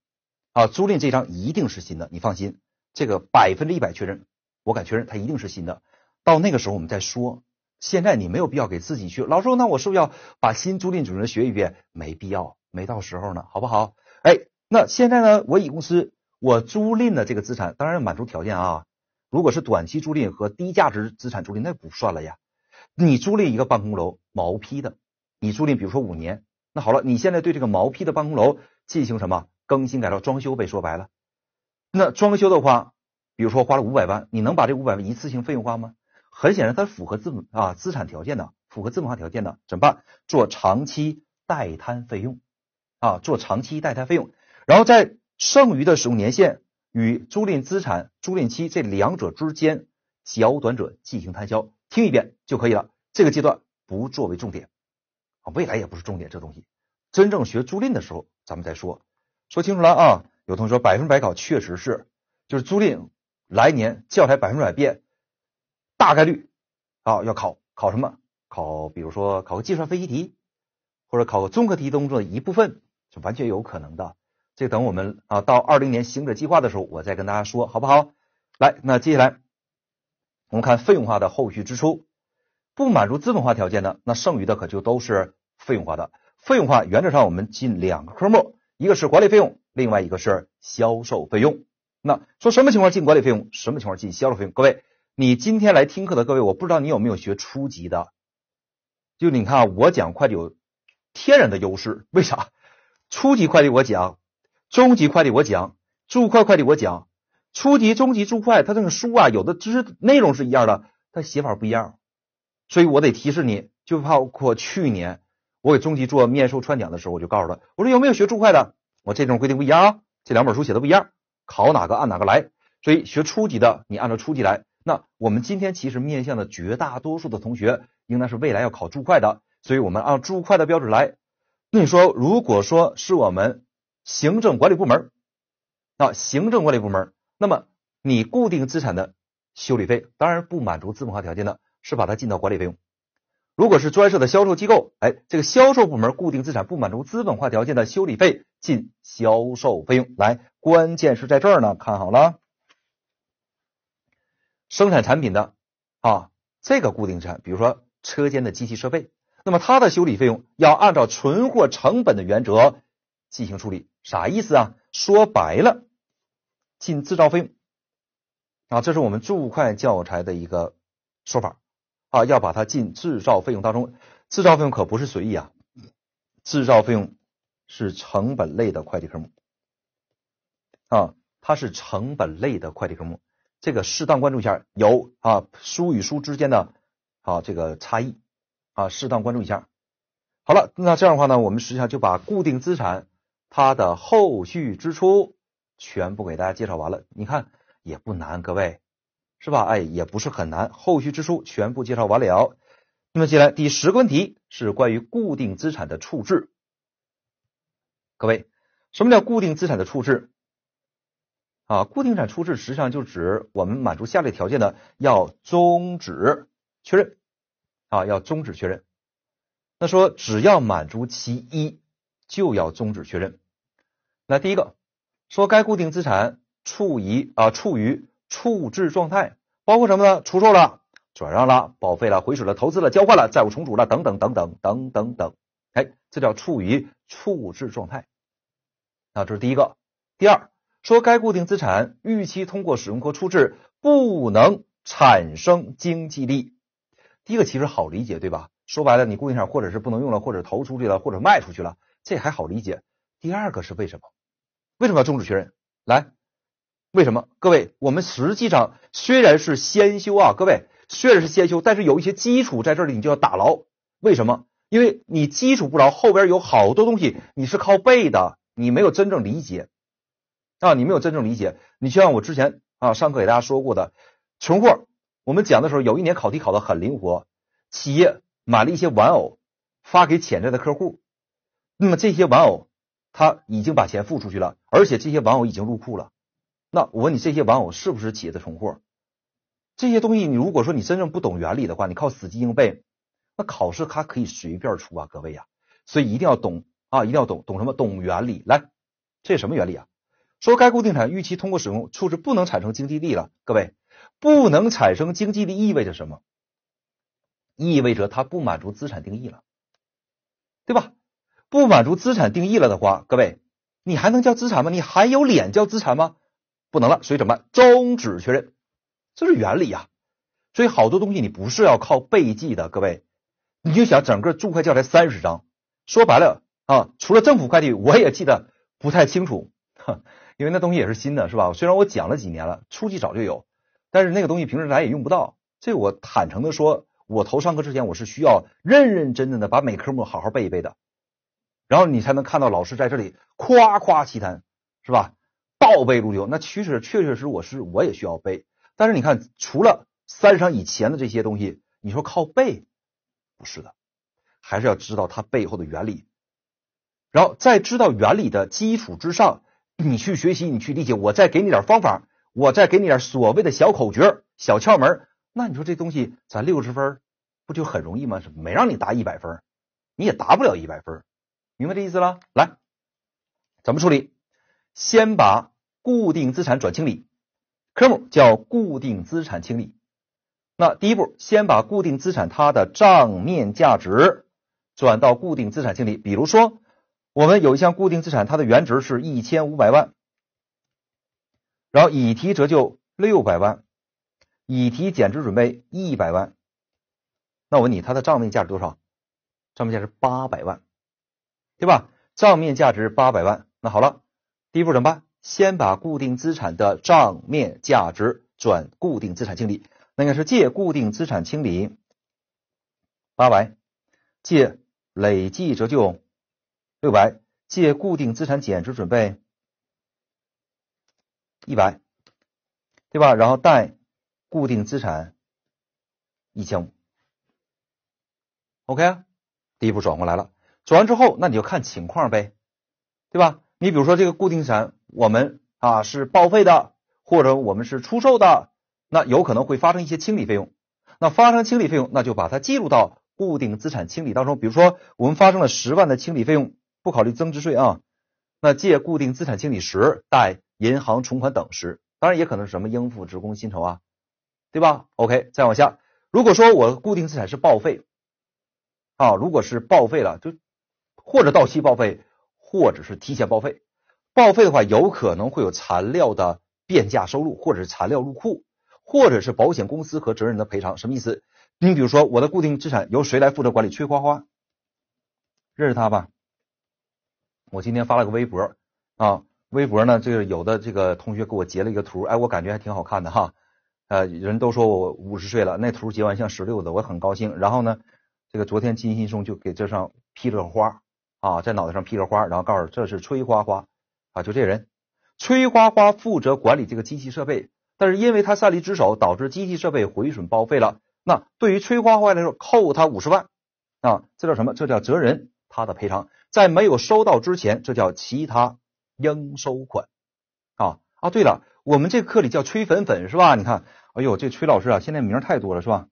啊，租赁这张一定是新的，你放心，这个百分之一百确认。我敢确认，它一定是新的。到那个时候我们再说。现在你没有必要给自己去，老师，那我是不是要把新租赁准则学一遍？没必要，没到时候呢，好不好？哎，那现在呢？我乙公司我租赁的这个资产，当然满足条件啊。如果是短期租赁和低价值资产租赁，那不算了呀。你租赁一个办公楼毛坯的，你租赁比如说五年，那好了，你现在对这个毛坯的办公楼进行什么更新改造、装修呗？说白了，那装修的话。比如说花了五百万，你能把这五百万一次性费用花吗？很显然，它符合资本啊资产条件的，符合资本化条件的，怎么办？做长期待摊费用啊，做长期待摊费用，然后在剩余的使用年限与租赁资产租赁期这两者之间较短者进行摊销。听一遍就可以了，这个阶段不作为重点，啊，未来也不是重点，这东西真正学租赁的时候，咱们再说，说清楚了啊。有同学说百分百考确实是，就是租赁。来年教材百分之百变，大概率啊要考考什么？考比如说考个计算分析题，或者考个综合题当中的一部分，是完全有可能的。这等我们啊到二零年行者计划的时候，我再跟大家说，好不好？来，那接下来我们看费用化的后续支出，不满足资本化条件的，那剩余的可就都是费用化的。费用化原则上我们进两个科目，一个是管理费用，另外一个是销售费用。那说什么情况进管理费用，什么情况进销售费用？各位，你今天来听课的各位，我不知道你有没有学初级的。就你看我讲会计有天然的优势，*laughs* 为啥？初级会计我讲，中级会计我讲，注会会计我讲，初级、中级、注会它这个书啊，有的知识内容是一样的，它写法不一样，所以我得提示你，就包括去年我给中级做面授串讲的时候，我就告诉他，我说有没有学注会的？我这种规定不一样啊，这两本书写的不一样。考哪个按哪个来，所以学初级的你按照初级来。那我们今天其实面向的绝大多数的同学，应该是未来要考注会的，所以我们按注会的标准来。那你说如果说是我们行政管理部门，啊行政管理部门，那么你固定资产的修理费当然不满足资本化条件的，是把它进到管理费用。如果是专设的销售机构，哎，这个销售部门固定资产不满足资本化条件的修理费进销售费用来。关键是在这儿呢，看好了，生产产品的啊，这个固定资产，比如说车间的机器设备，那么它的修理费用要按照存货成本的原则进行处理，啥意思啊？说白了，进制造费用啊，这是我们注会教材的一个说法啊，要把它进制造费用当中，制造费用可不是随意啊，制造费用是成本类的会计科目。啊，它是成本类的会计科目，这个适当关注一下，有啊，书与书之间的啊这个差异啊，适当关注一下。好了，那这样的话呢，我们实际上就把固定资产它的后续支出全部给大家介绍完了，你看也不难，各位是吧？哎，也不是很难，后续支出全部介绍完了。那么接下来第十个问题是关于固定资产的处置，各位，什么叫固定资产的处置？啊，固定资产处置实际上就指我们满足下列条件的要终止确认啊，要终止确认。那说只要满足其一就要终止确认。那第一个说该固定资产处于啊处于处置状态，包括什么呢？出售了、转让了、报废了、回水了、投资了、交换了、债务重组了等等等等等等等。哎，这叫处于处置状态。啊，这是第一个。第二。说该固定资产预期通过使用和处置不能产生经济益。第一个其实好理解对吧？说白了，你固定资产或者是不能用了，或者投出去了，或者卖出去了，这还好理解。第二个是为什么？为什么要终止确认？来，为什么？各位，我们实际上虽然是先修啊，各位虽然是先修，但是有一些基础在这里，你就要打牢。为什么？因为你基础不牢，后边有好多东西你是靠背的，你没有真正理解。啊，你没有真正理解。你就像我之前啊上课给大家说过的存货，我们讲的时候，有一年考题考的很灵活。企业买了一些玩偶发给潜在的客户，那么这些玩偶他已经把钱付出去了，而且这些玩偶已经入库了。那我问你，这些玩偶是不是企业的存货？这些东西，你如果说你真正不懂原理的话，你靠死记硬背，那考试它可以随便出啊，各位呀。所以一定要懂啊，一定要懂懂什么？懂原理。来，这是什么原理啊？说该固定资产预期通过使用处置不能产生经济利益了，各位不能产生经济利益意味着什么？意味着它不满足资产定义了，对吧？不满足资产定义了的话，各位你还能叫资产吗？你还有脸叫资产吗？不能了，所以怎么办？终止确认，这是原理呀。所以好多东西你不是要靠背记的，各位你就想整个注会教材三十章，说白了啊，除了政府会计，我也记得不太清楚。因为那东西也是新的，是吧？虽然我讲了几年了，初级早就有，但是那个东西平时咱也用不到。这我坦诚的说，我投上课之前，我是需要认认真真的把每科目好好背一背的，然后你才能看到老师在这里夸夸其谈，是吧？倒背如流。那其实确确实我是我也需要背，但是你看，除了三上以前的这些东西，你说靠背，不是的，还是要知道它背后的原理，然后在知道原理的基础之上。你去学习，你去理解，我再给你点方法，我再给你点所谓的小口诀、小窍门。那你说这东西，咱六十分不就很容易吗？是没让你答一百分，你也答不了一百分，明白这意思了？来，怎么处理？先把固定资产转清理，科目叫固定资产清理。那第一步，先把固定资产它的账面价值转到固定资产清理。比如说。我们有一项固定资产，它的原值是一千五百万，然后已提折旧六百万，已提减值准备一百万。那我问你，它的账面价值多少？账面价值八百万，对吧？账面价值八百万。那好了，第一步怎么办？先把固定资产的账面价值转固定资产清理，那应该是借固定资产清理八百，借累计折旧。六百借固定资产减值准备一百，对吧？然后贷固定资产一千五。OK，第一步转过来了。转完之后，那你就看情况呗，对吧？你比如说这个固定资产我们啊是报废的，或者我们是出售的，那有可能会发生一些清理费用。那发生清理费用，那就把它记录到固定资产清理当中。比如说我们发生了十万的清理费用。不考虑增值税啊，那借固定资产清理时，贷银行存款等时，当然也可能是什么应付职工薪酬啊，对吧？OK，再往下，如果说我固定资产是报废啊，如果是报废了，就或者到期报废，或者是提前报废，报废的话有可能会有残料的变价收入，或者是残料入库，或者是保险公司和责任人的赔偿。什么意思？你比如说我的固定资产由谁来负责管理？崔花花，认识他吧？我今天发了个微博啊，微博呢，这个有的这个同学给我截了一个图，哎，我感觉还挺好看的哈。呃，人都说我五十岁了，那图截完像十六的，我很高兴。然后呢，这个昨天金鑫松就给这上披了个花啊，在脑袋上披了花，然后告诉这是崔花花啊，就这人崔花花负责管理这个机器设备，但是因为他擅离职守，导致机器设备毁损报废了。那对于崔花花来说，扣他五十万啊，这叫什么？这叫责人他的赔偿。在没有收到之前，这叫其他应收款啊啊对了，我们这课里叫崔粉粉是吧？你看，哎呦，这崔老师啊，现在名儿太多了是吧？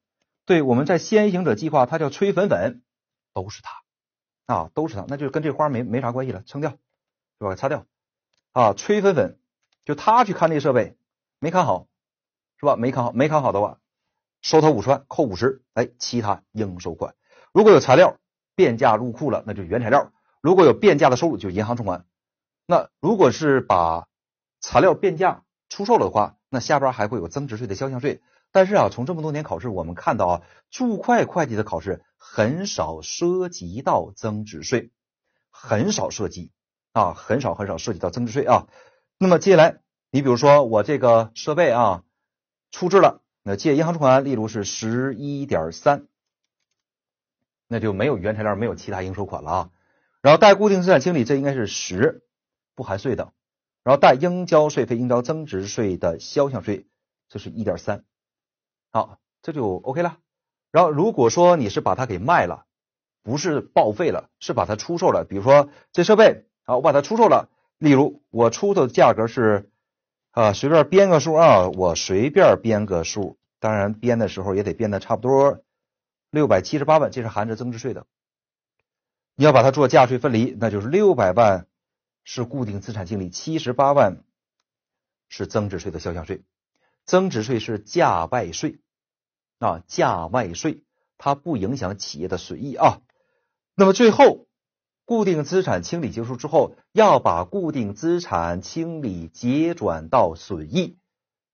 对，我们在先行者计划他叫崔粉粉，都是他啊，都是他，那就跟这花没没啥关系了，撑掉是吧？擦掉啊，崔粉粉就他去看那设备没看好是吧？没看好，没看好的话，收他五十万，扣五十，哎，其他应收款如果有材料变价入库了，那就原材料。如果有变价的收入，就是银行存款。那如果是把材料变价出售了的话，那下边还会有增值税的销项税。但是啊，从这么多年考试，我们看到啊，注会会计的考试很少涉及到增值税，很少涉及啊，很少很少涉及到增值税啊。那么接下来，你比如说我这个设备啊出质了，那借银行存款，例如是十一点三，那就没有原材料，没有其他应收款了啊。然后带固定资产清理，这应该是十，不含税的。然后带应交税费、应交增值税的销项税，这是一点三，好，这就 OK 了。然后如果说你是把它给卖了，不是报废了，是把它出售了，比如说这设备，啊，我把它出售了。例如我出的价格是啊，随便编个数啊，我随便编个数，当然编的时候也得编的差不多六百七十八万，这是含着增值税的。你要把它做价税分离，那就是六百万是固定资产清理，七十八万是增值税的销项税。增值税是价外税啊，价外税它不影响企业的损益啊。那么最后固定资产清理结束之后，要把固定资产清理结转到损益，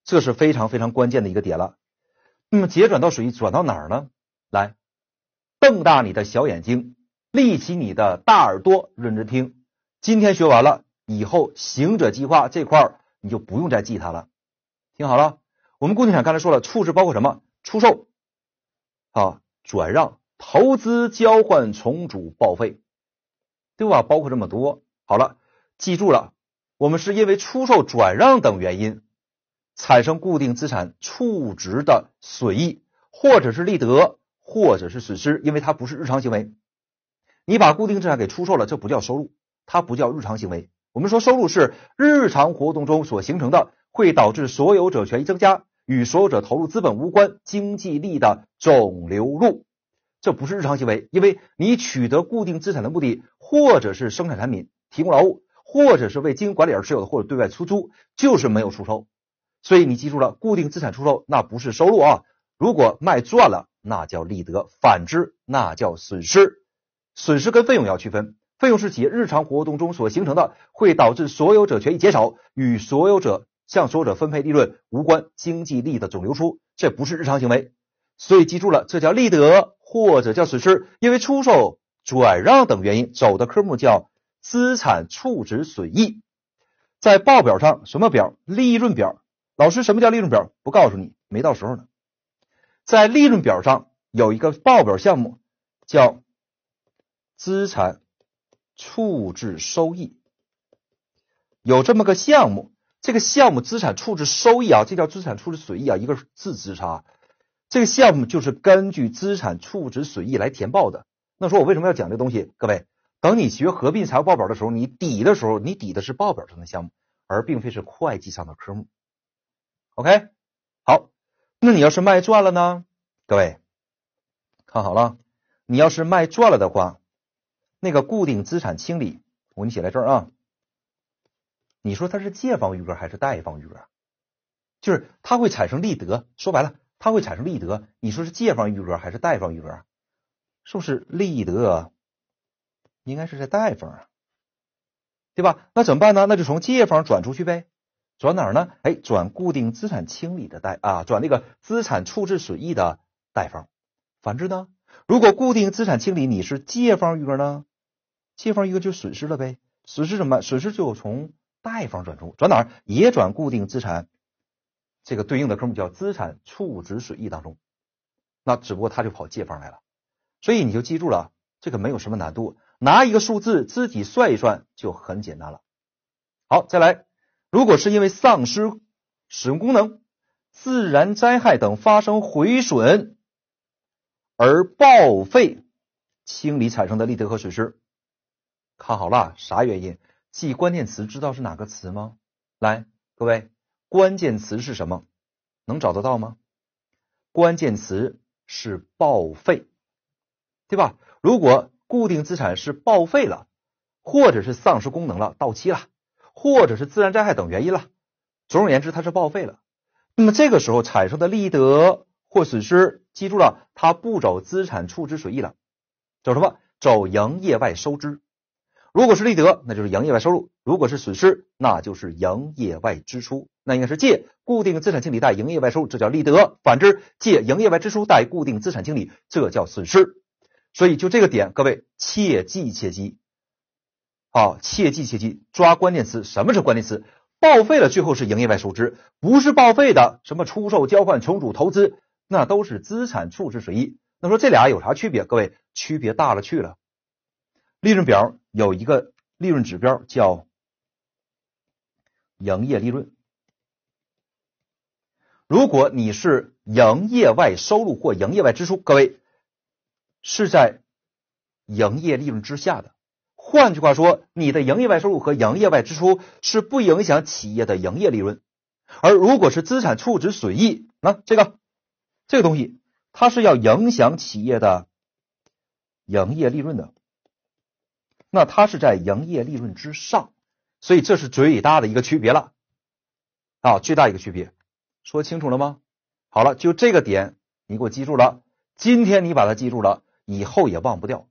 这是非常非常关键的一个点了。那么结转到损益转到哪儿呢？来，瞪大你的小眼睛。立起你的大耳朵，认真听。今天学完了以后，行者计划这块儿你就不用再记它了。听好了，我们固定资产刚才说了，处置包括什么？出售、啊，转让、投资、交换、重组、报废，对吧？包括这么多。好了，记住了，我们是因为出售、转让等原因产生固定资产处置的损益，或者是利得，或者是损失，因为它不是日常行为。你把固定资产给出售了，这不叫收入，它不叫日常行为。我们说收入是日常活动中所形成的，会导致所有者权益增加，与所有者投入资本无关、经济利益的总流入。这不是日常行为，因为你取得固定资产的目的，或者是生产产品、提供劳务，或者是为经营管理而持有的，或者对外出租，就是没有出售。所以你记住了，固定资产出售那不是收入啊。如果卖赚了，那叫利得；反之，那叫损失。损失跟费用要区分，费用是企业日常活动中所形成的，会导致所有者权益减少，与所有者向所有者分配利润无关，经济利益的总流出，这不是日常行为，所以记住了，这叫利得或者叫损失，因为出售、转让等原因走的科目叫资产处置损益，在报表上什么表？利润表。老师，什么叫利润表？不告诉你，没到时候呢。在利润表上有一个报表项目叫。资产处置收益有这么个项目，这个项目资产处置收益啊，这叫资产处置损益啊，一个字之差。这个项目就是根据资产处置损益来填报的。那说我为什么要讲这东西？各位，等你学合并财务报表的时候，你抵的时候，你抵的是报表上的项目，而并非是会计上的科目。OK，好，那你要是卖赚了呢？各位，看好了，你要是卖赚了的话。那个固定资产清理，我给你写在这儿啊。你说它是借方余额还是贷方余额？就是它会产生利得，说白了，它会产生利得。你说是借方余额还是贷方余额？是不是利得？应该是在贷方啊，对吧？那怎么办呢？那就从借方转出去呗。转哪儿呢？哎，转固定资产清理的贷啊，转那个资产处置损益的贷方。反之呢，如果固定资产清理你是借方余额呢？借方一个就损失了呗，损失什么？损失就从贷方转出，转哪儿？也转固定资产，这个对应的科目叫资产处置损益当中。那只不过他就跑借方来了，所以你就记住了，这个没有什么难度，拿一个数字自己算一算就很简单了。好，再来，如果是因为丧失使用功能、自然灾害等发生毁损而报废清理产生的利得和损失。看好了，啥原因？记关键词，知道是哪个词吗？来，各位，关键词是什么？能找得到吗？关键词是报废，对吧？如果固定资产是报废了，或者是丧失功能了、到期了，或者是自然灾害等原因了，总而言之，它是报废了。那么这个时候产生的利得或损失，记住了，它不走资产处置损益了，走什么？走营业外收支。如果是利得，那就是营业外收入；如果是损失，那就是营业外支出。那应该是借固定资产清理贷营业外收入，这叫利得；反之，借营业外支出贷固定资产清理，这叫损失。所以就这个点，各位切记切记好，切记切记，抓关键词。什么是关键词？报废了，最后是营业外收支；不是报废的，什么出售、交换、重组、投资，那都是资产处置损益。那说这俩有啥区别？各位，区别大了去了。利润表。有一个利润指标叫营业利润。如果你是营业外收入或营业外支出，各位是在营业利润之下的。换句话说，你的营业外收入和营业外支出是不影响企业的营业利润，而如果是资产处置损益，那这个这个东西它是要影响企业的营业利润的。那它是在营业利润之上，所以这是最大的一个区别了啊，最大一个区别，说清楚了吗？好了，就这个点你给我记住了，今天你把它记住了，以后也忘不掉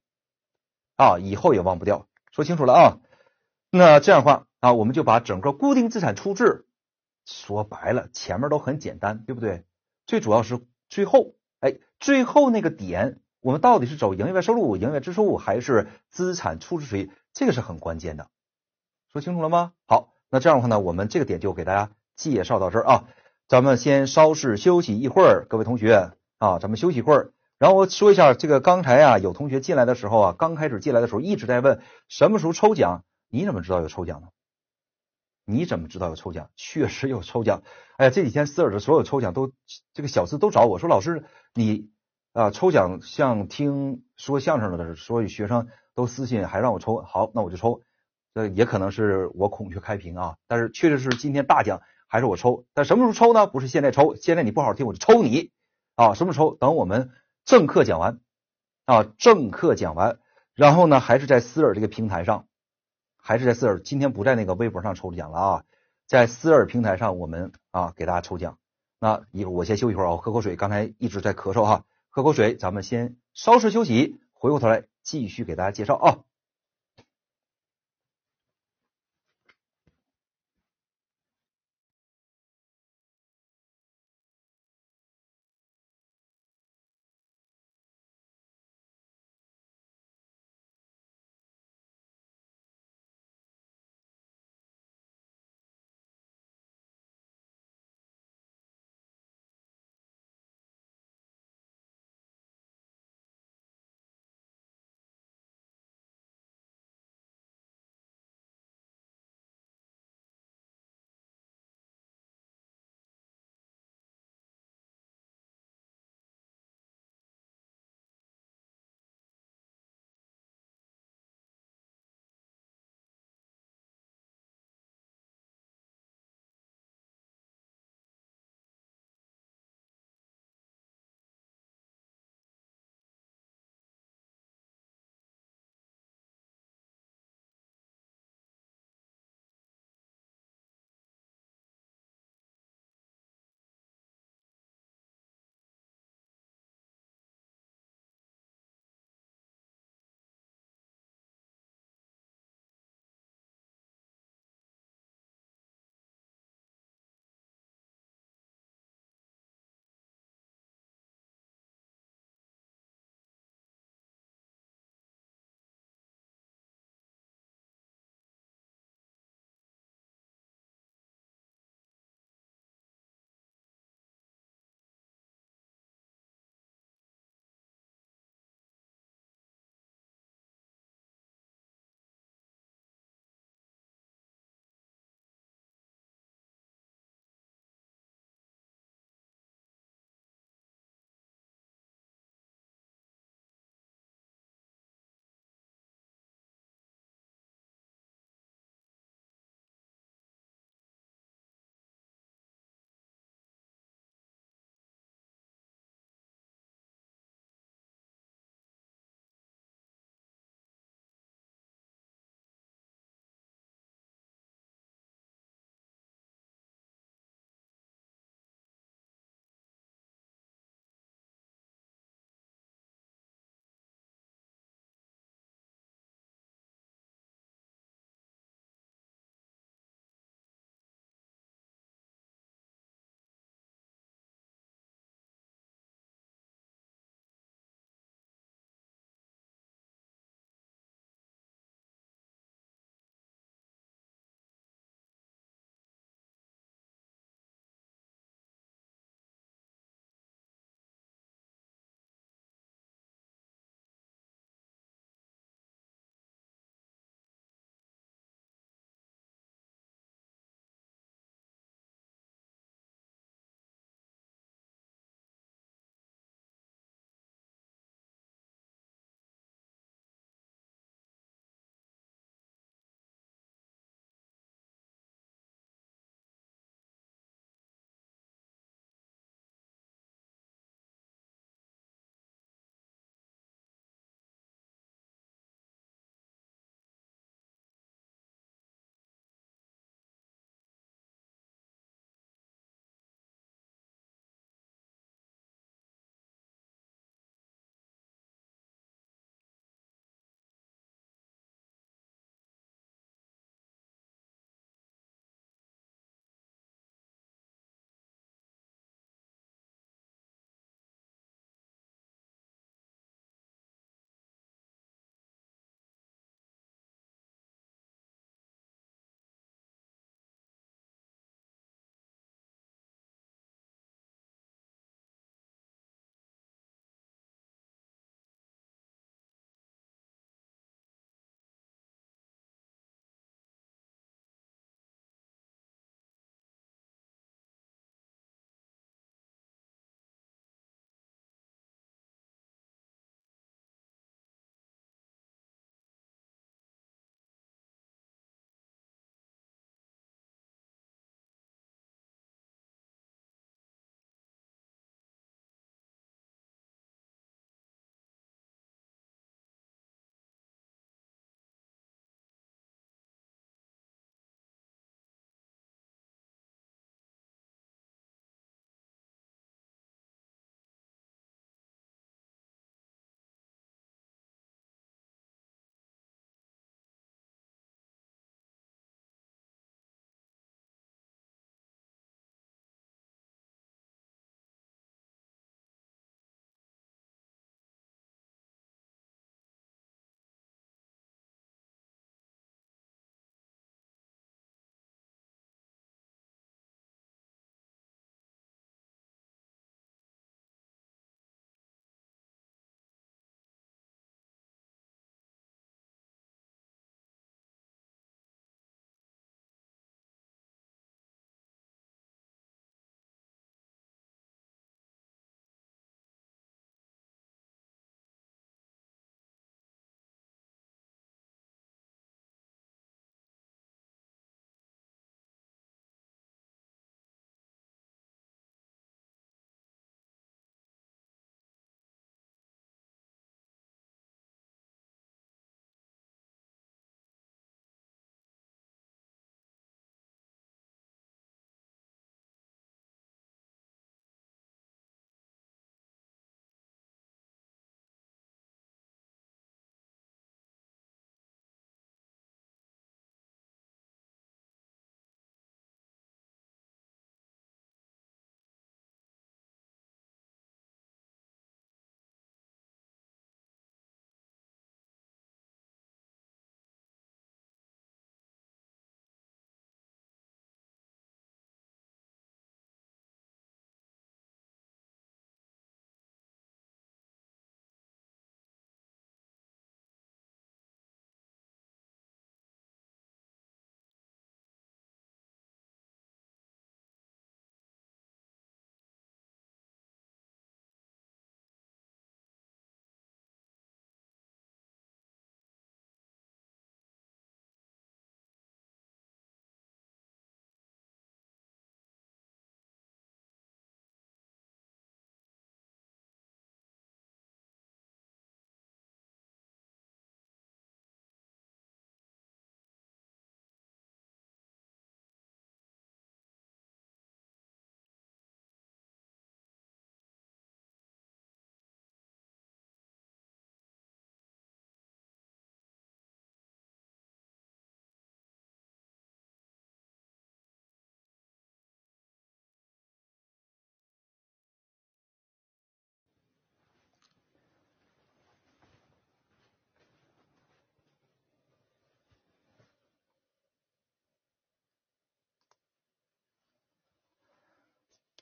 啊，以后也忘不掉，说清楚了啊。那这样的话，我们就把整个固定资产处置说白了，前面都很简单，对不对？最主要是最后，哎，最后那个点。我们到底是走营业外收入、营业支出，还是资产处置税，这个是很关键的，说清楚了吗？好，那这样的话呢，我们这个点就给大家介绍到这儿啊。咱们先稍事休息一会儿，各位同学啊，咱们休息一会儿。然后我说一下这个刚才啊，有同学进来的时候啊，刚开始进来的时候一直在问什么时候抽奖？你怎么知道有抽奖呢？你怎么知道有抽奖？确实有抽奖。哎呀，这几天四耳的所有抽奖都这个小四都找我说，老师你。啊，抽奖像听说相声的时候，所以学生都私信还让我抽，好，那我就抽。这也可能是我孔雀开屏啊，但是确实是今天大奖还是我抽。但什么时候抽呢？不是现在抽，现在你不好听我就抽你啊。什么抽？等我们正课讲完啊，正课讲完，然后呢，还是在思尔这个平台上，还是在思尔。今天不在那个微博上抽奖了啊，在思尔平台上我们啊给大家抽奖。那一会儿我先休息会儿，我喝口水，刚才一直在咳嗽哈。喝口水，咱们先稍事休息，回过头来继续给大家介绍啊。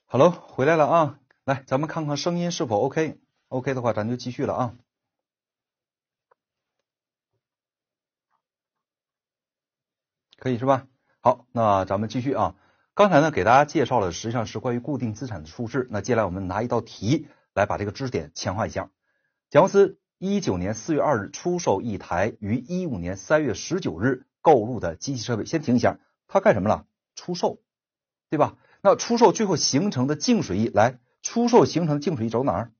Hello，回来了啊！来，咱们看看声音是否 OK。OK 的话，咱就继续了啊。可以是吧？好，那咱们继续啊。刚才呢，给大家介绍了实际上是关于固定资产的处置。那接下来我们拿一道题来把这个知识点强化一下。贾沃斯一九年四月二日出售一台于一五年三月十九日购入的机器设备。先停一下，他干什么了？出售，对吧？那出售最后形成的净水鱼来出售形成的净水鱼走哪儿？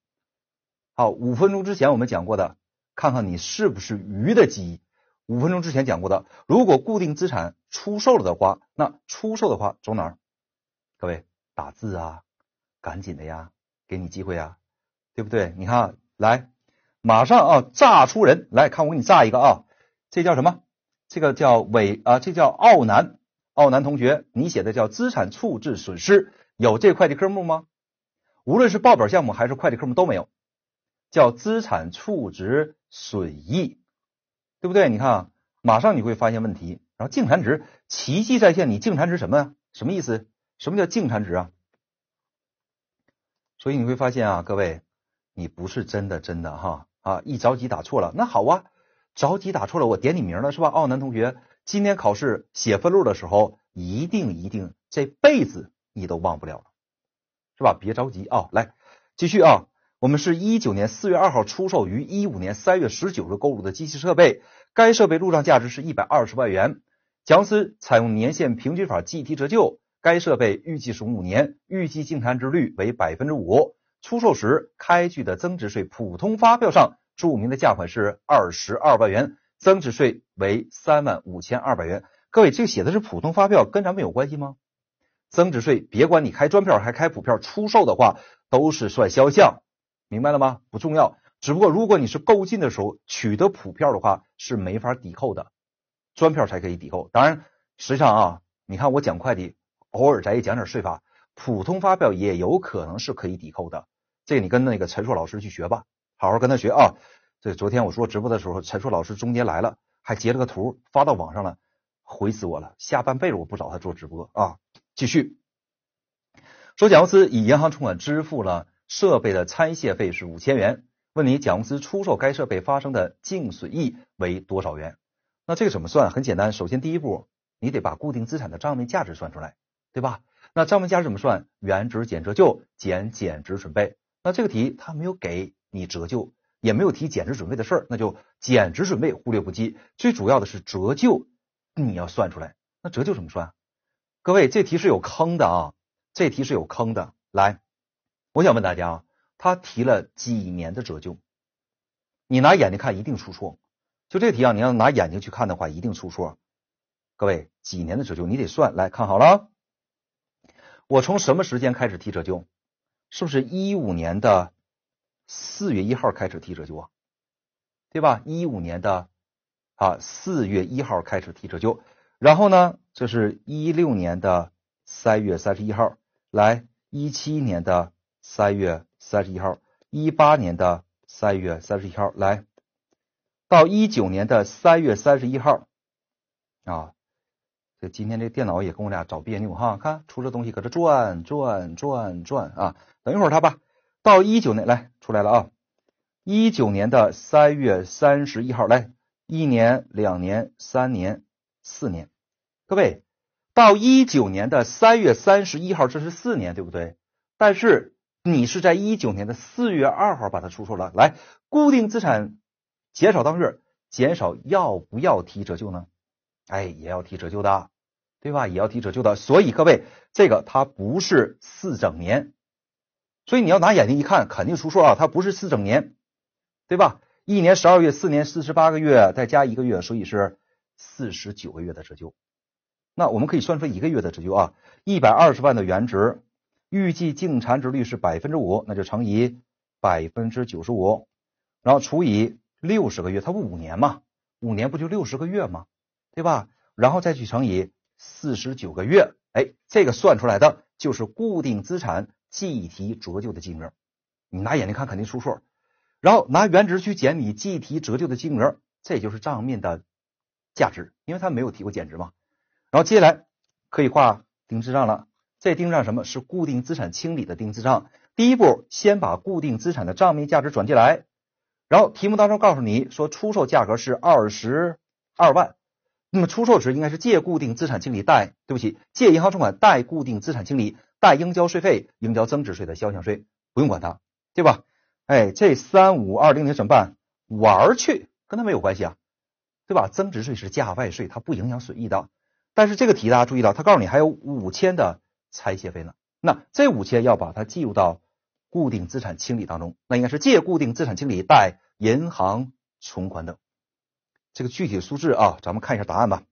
好，五分钟之前我们讲过的，看看你是不是鱼的记忆。五分钟之前讲过的，如果固定资产出售了的话，那出售的话走哪儿？各位打字啊，赶紧的呀，给你机会呀，对不对？你看，来，马上啊，炸出人来看，我给你炸一个啊，这叫什么？这个叫尾啊，这叫奥南。奥南同学，你写的叫资产处置损失，有这块的科目吗？无论是报表项目还是会计科目都没有，叫资产处置损益，对不对？你看啊，马上你会发现问题，然后净残值，奇迹再现，你净残值什么呀？什么意思？什么叫净残值啊？所以你会发现啊，各位，你不是真的真的哈啊！一着急打错了，那好啊，着急打错了，我点你名了是吧？奥南同学。今天考试写分录的时候，一定一定，这辈子你都忘不了了，是吧？别着急啊，来继续啊。我们是一九年四月二号出售于一五年三月十九日购入的机器设备，该设备入账价值是一百二十万元。强森采用年限平均法计提折旧，该设备预计使用五年，预计净残值率为百分之五。出售时开具的增值税普通发票上注明的价款是二十二万元。增值税为三万五千二百元。各位，这个写的是普通发票，跟咱们有关系吗？增值税，别管你开专票还开普票，出售的话都是算销项，明白了吗？不重要。只不过如果你是购进的时候取得普票的话，是没法抵扣的，专票才可以抵扣。当然，实际上啊，你看我讲会计，偶尔咱也讲点税法，普通发票也有可能是可以抵扣的。这个你跟那个陈硕老师去学吧，好好跟他学啊。对，昨天我说直播的时候，陈硕老师中间来了，还截了个图发到网上了，回死我了！下半辈子我不找他做直播啊！继续，说蒋公司以银行存款支付了设备的拆卸费是五千元，问你蒋公司出售该设备发生的净损益为多少元？那这个怎么算？很简单，首先第一步你得把固定资产的账面价值算出来，对吧？那账面价值怎么算？原值减折旧减减值准备。那这个题它没有给你折旧。也没有提减值准备的事儿，那就减值准备忽略不计。最主要的是折旧，你要算出来。那折旧怎么算？各位，这题是有坑的啊！这题是有坑的。来，我想问大家啊，他提了几年的折旧？你拿眼睛看，一定出错。就这题啊，你要拿眼睛去看的话，一定出错。各位，几年的折旧你得算，来看好了。我从什么时间开始提折旧？是不是一五年的？四月一号开始提车就啊，对吧？一五年的啊四月一号开始提车就，然后呢，这是一六年的三月三十一号来，一七年的三月三十一号，一八年的三月三十一号来，到一九年的三月三十一号啊。这今天这电脑也跟我俩找别扭哈，看出这东西搁这转转转转啊，等一会儿它吧。到一九年来出来了啊！一九年的三月三十一号，来一年、两年、三年、四年，各位，到一九年的三月三十一号，这是四年，对不对？但是你是在一九年的四月二号把它出售了，来，固定资产减少当月减少，要不要提折旧呢？哎，也要提折旧的，对吧？也要提折旧的，所以各位，这个它不是四整年。所以你要拿眼睛一看，肯定出错啊！它不是四整年，对吧？一年十二月，四年四十八个月，再加一个月，所以是四十九个月的折旧。那我们可以算出一个月的折旧啊，一百二十万的原值，预计净残值率是百分之五，那就乘以百分之九十五，然后除以六十个月，它不五年嘛？五年不就六十个月吗？对吧？然后再去乘以四十九个月，哎，这个算出来的就是固定资产。计提折旧的金额，你拿眼睛看肯定出错，然后拿原值去减你计提折旧的金额，这就是账面的价值，因为它没有提过减值嘛。然后接下来可以画定制账了，这定字账什么是固定资产清理的定制账？第一步先把固定资产的账面价值转进来，然后题目当中告诉你说出售价格是二十二万，那么出售时应该是借固定资产清理贷，对不起，借银行存款贷固定资产清理。代应交税费、应交增值税的销项税不用管它，对吧？哎，这三五二零零怎么办？玩去，跟它没有关系啊，对吧？增值税是价外税，它不影响损益的。但是这个题大家注意到，他告诉你还有五千的拆卸费呢，那这五千要把它计入到固定资产清理当中，那应该是借固定资产清理，贷银行存款等。这个具体数字啊，咱们看一下答案吧。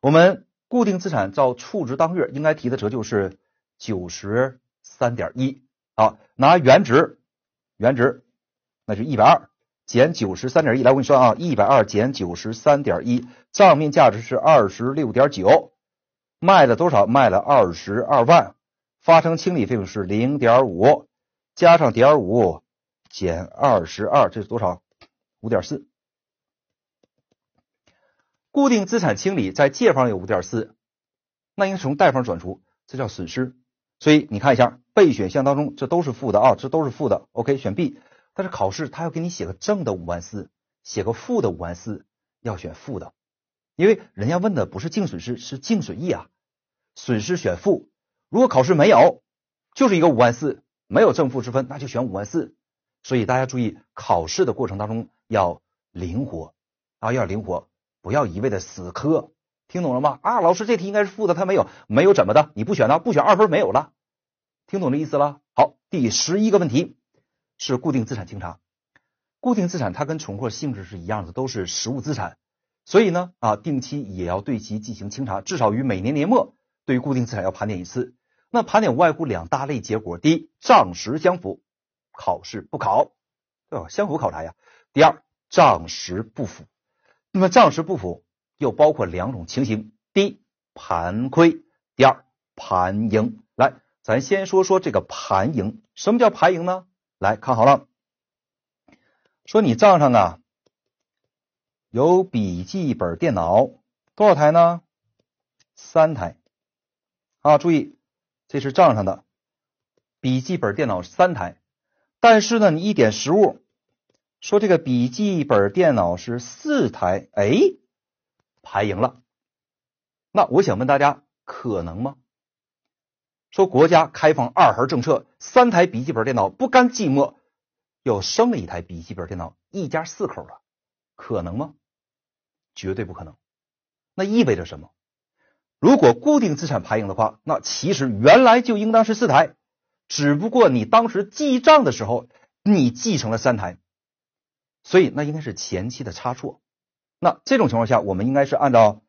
我们。固定资产照处置当月应该提的折旧是九十三点一，好，拿原值，原值那就一百二减九十三点一，来我跟你说啊，一百二减九十三点一，账面价值是二十六点九，卖了多少？卖了二十二万，发生清理费用是零点五，加上点五减二十二，这是多少？五点四。固定资产清理在借方有五点四，那应从贷方转出，这叫损失。所以你看一下备选项当中，这都是负的啊，这都是负的。OK，选 B。但是考试他要给你写个正的五万四，写个负的五万四，要选负的，因为人家问的不是净损失，是净损益啊。损失选负。如果考试没有，就是一个五万四，没有正负之分，那就选五万四。所以大家注意考试的过程当中要灵活啊，要灵活。不要一味的死磕，听懂了吗？啊，老师这题应该是负的，他没有没有怎么的，你不选呢？不选二分没有了，听懂这意思了？好，第十一个问题是固定资产清查。固定资产它跟存货性质是一样的，都是实物资产，所以呢啊，定期也要对其进行清查，至少于每年年末对固定资产要盘点一次。那盘点无外乎两大类结果：第一，账实相符，考试不考；对吧？相符考察呀。第二，账实不符。那么账实不符又包括两种情形：第一，盘亏；第二，盘盈。来，咱先说说这个盘盈。什么叫盘盈呢？来看好了，说你账上啊有笔记本电脑多少台呢？三台啊！注意，这是账上的笔记本电脑三台，但是呢，你一点实物。说这个笔记本电脑是四台，哎，排赢了。那我想问大家，可能吗？说国家开放二孩政策，三台笔记本电脑不甘寂寞，又生了一台笔记本电脑，一家四口了，可能吗？绝对不可能。那意味着什么？如果固定资产排赢的话，那其实原来就应当是四台，只不过你当时记账的时候，你继承了三台。所以那应该是前期的差错，那这种情况下，我们应该是按照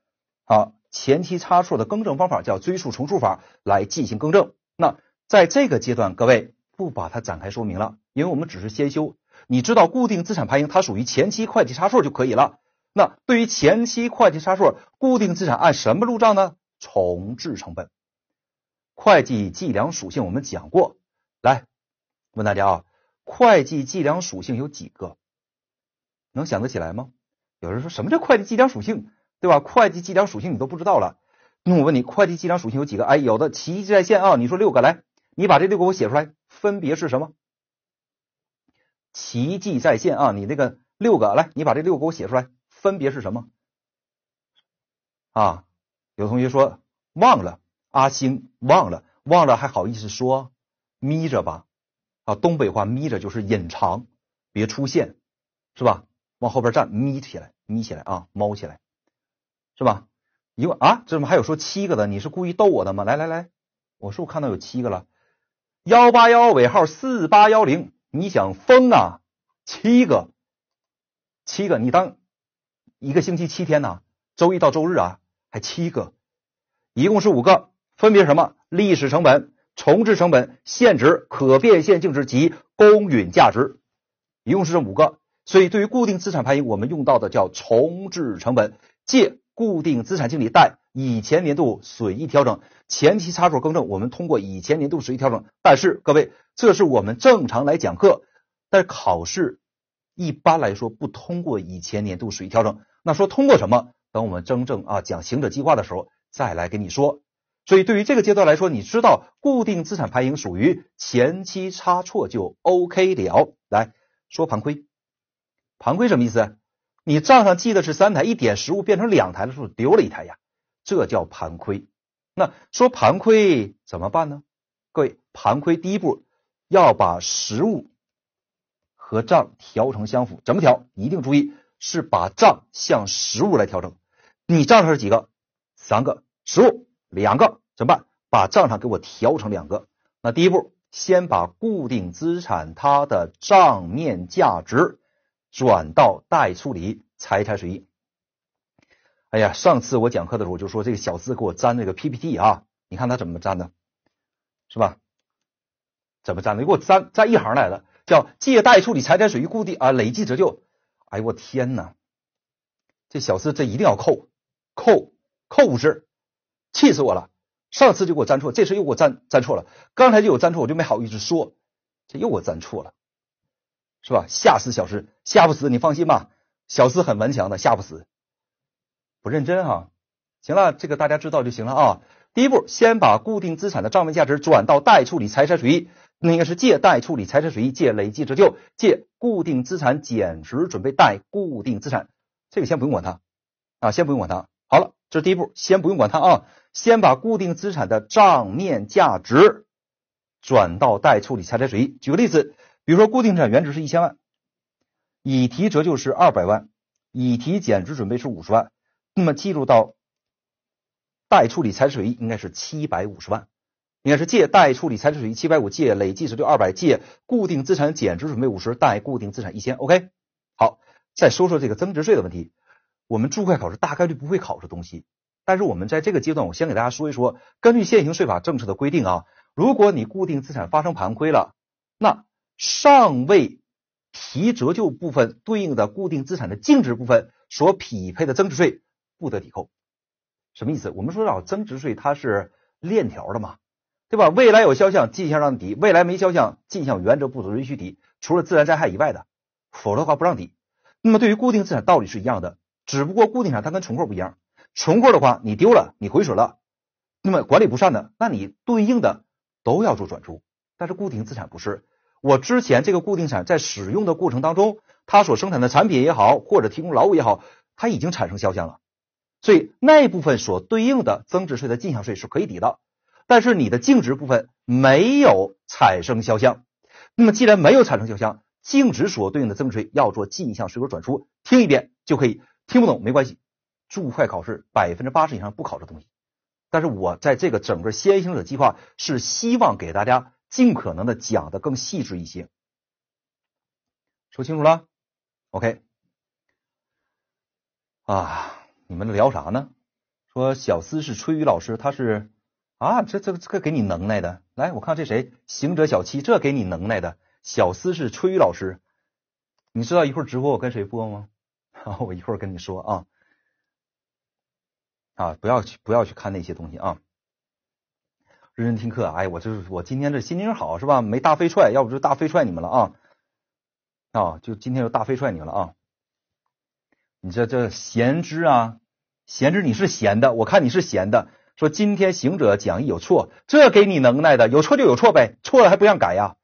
啊前期差错的更正方法叫追溯重述法来进行更正。那在这个阶段，各位不把它展开说明了，因为我们只是先修。你知道固定资产排行它属于前期会计差错就可以了。那对于前期会计差错，固定资产按什么入账呢？重置成本。会计计量属性我们讲过，来问大家啊，会计计量属性有几个？能想得起来吗？有人说什么叫会计计量属性，对吧？会计计量属性你都不知道了，那我问你，会计计量属性有几个？哎，有的奇迹在线啊！你说六个来，你把这六个我写出来，分别是什么？奇迹在线啊！你那个六个来，你把这六个给我写出来，分别是什么？啊，有同学说忘了，阿星忘了忘了还好意思说，眯着吧啊，东北话眯着就是隐藏，别出现是吧？往后边站，眯起来，眯起来啊，猫起来，是吧？一问啊，这怎么还有说七个的？你是故意逗我的吗？来来来，我是不是看到有七个了，幺八幺尾号四八幺零，你想疯啊？七个，七个，你当一个星期七天呢？周一到周日啊，还七个，一共是五个，分别是什么？历史成本、重置成本、现值、可变现净值及公允价值，一共是五个。所以，对于固定资产排盈，我们用到的叫重置成本，借固定资产清理，贷以前年度损益调整，前期差错更正。我们通过以前年度损益调整，但是各位，这是我们正常来讲课，是考试一般来说不通过以前年度损益调整。那说通过什么？等我们真正啊讲行者计划的时候再来跟你说。所以，对于这个阶段来说，你知道固定资产排盈属于前期差错就 OK 了。来说盘亏。盘亏什么意思？你账上记的是三台，一点实物变成两台的时候丢了一台呀，这叫盘亏。那说盘亏怎么办呢？各位，盘亏第一步要把实物和账调成相符。怎么调？一定注意是把账向实物来调整。你账上是几个？三个，实物两个，怎么办？把账上给我调成两个。那第一步，先把固定资产它的账面价值。转到待处理财产损益。哎呀，上次我讲课的时候，就说这个小四给我粘那个 PPT 啊，你看他怎么粘的，是吧？怎么粘的？你给我粘粘一行来了，叫“借贷处理财产损益、固定啊累计折旧”。哎呦我天哪！这小四这一定要扣扣扣五十，气死我了！上次就给我粘错，这次又给我粘粘错了。刚才就有粘错，我就没好意思说，这又给我粘错了。是吧？吓死小斯！吓不死你放心吧，小斯很顽强的，吓不死。不认真哈，行了，这个大家知道就行了啊。第一步，先把固定资产的账面价值转到待处理财产损益，那应该是借待处理财产损益，借累计折旧，借固定资产减值准备，贷固定资产。这个先不用管它啊，先不用管它。好了，这是第一步，先不用管它啊，先把固定资产的账面价值转到待处理财产损益。举个例子。比如说，固定资产原值是一千万，已提折旧是二百万，已提减值准备是五十万，那么计入到待处理财产损益应该是七百五十万，应该是借待处理财产损益七百五，借累计折旧二百，借固定资产减值准备五十，贷固定资产一千。OK，好，再说说这个增值税的问题，我们注会考试大概率不会考这东西，但是我们在这个阶段，我先给大家说一说，根据现行税法政策的规定啊，如果你固定资产发生盘亏了，那尚未提折旧部分对应的固定资产的净值部分所匹配的增值税不得抵扣，什么意思？我们说到增值税它是链条的嘛，对吧？未来有销项进项让抵，未来没销项进项原则不准允许抵，除了自然灾害以外的，否则的话不让抵。那么对于固定资产道理是一样的，只不过固定资产它跟存货不一样，存货的话你丢了你毁损了，那么管理不善的，那你对应的都要做转出，但是固定资产不是。我之前这个固定资产在使用的过程当中，它所生产的产品也好，或者提供劳务也好，它已经产生销项了，所以那部分所对应的增值税的进项税是可以抵的。但是你的净值部分没有产生销项，那么既然没有产生销项，净值所对应的增值税要做进项税额转出。听一遍就可以，听不懂没关系。注会考试百分之八十以上不考这东西，但是我在这个整个先行者计划是希望给大家。尽可能的讲的更细致一些，说清楚了，OK。啊，你们聊啥呢？说小思是崔宇老师，他是啊，这这这给你能耐的，来，我看这谁，行者小七，这给你能耐的，小思是崔宇老师，你知道一会儿直播我跟谁播吗？啊，*laughs* 我一会儿跟你说啊，啊，不要去不要去看那些东西啊。认真听课，哎，我就是我今天这心情好是吧？没大飞踹，要不就大飞踹你们了啊！啊，就今天就大飞踹你们了啊！你这这闲知啊，闲知你是闲的，我看你是闲的。说今天行者讲义有错，这给你能耐的，有错就有错呗，错了还不让改呀？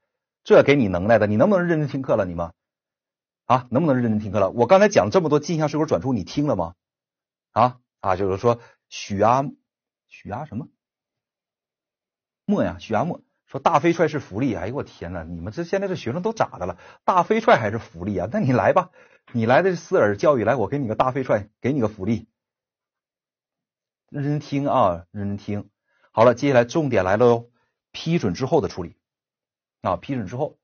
这给你能耐的，你能不能认真听课了，你们啊？能不能认真听课了？我刚才讲了这么多进项税额转出，你听了吗？啊啊，就是说许啊许啊什么？莫呀，徐安莫说大飞踹是福利啊！哎呦我天呐，你们这现在这学生都咋的了？大飞踹还是福利啊？那你来吧，你来的私尔教育，来我给你个大飞踹，给你个福利。认真听啊，认真听。好了，接下来重点来了哟，批准之后的处理啊，批准之后，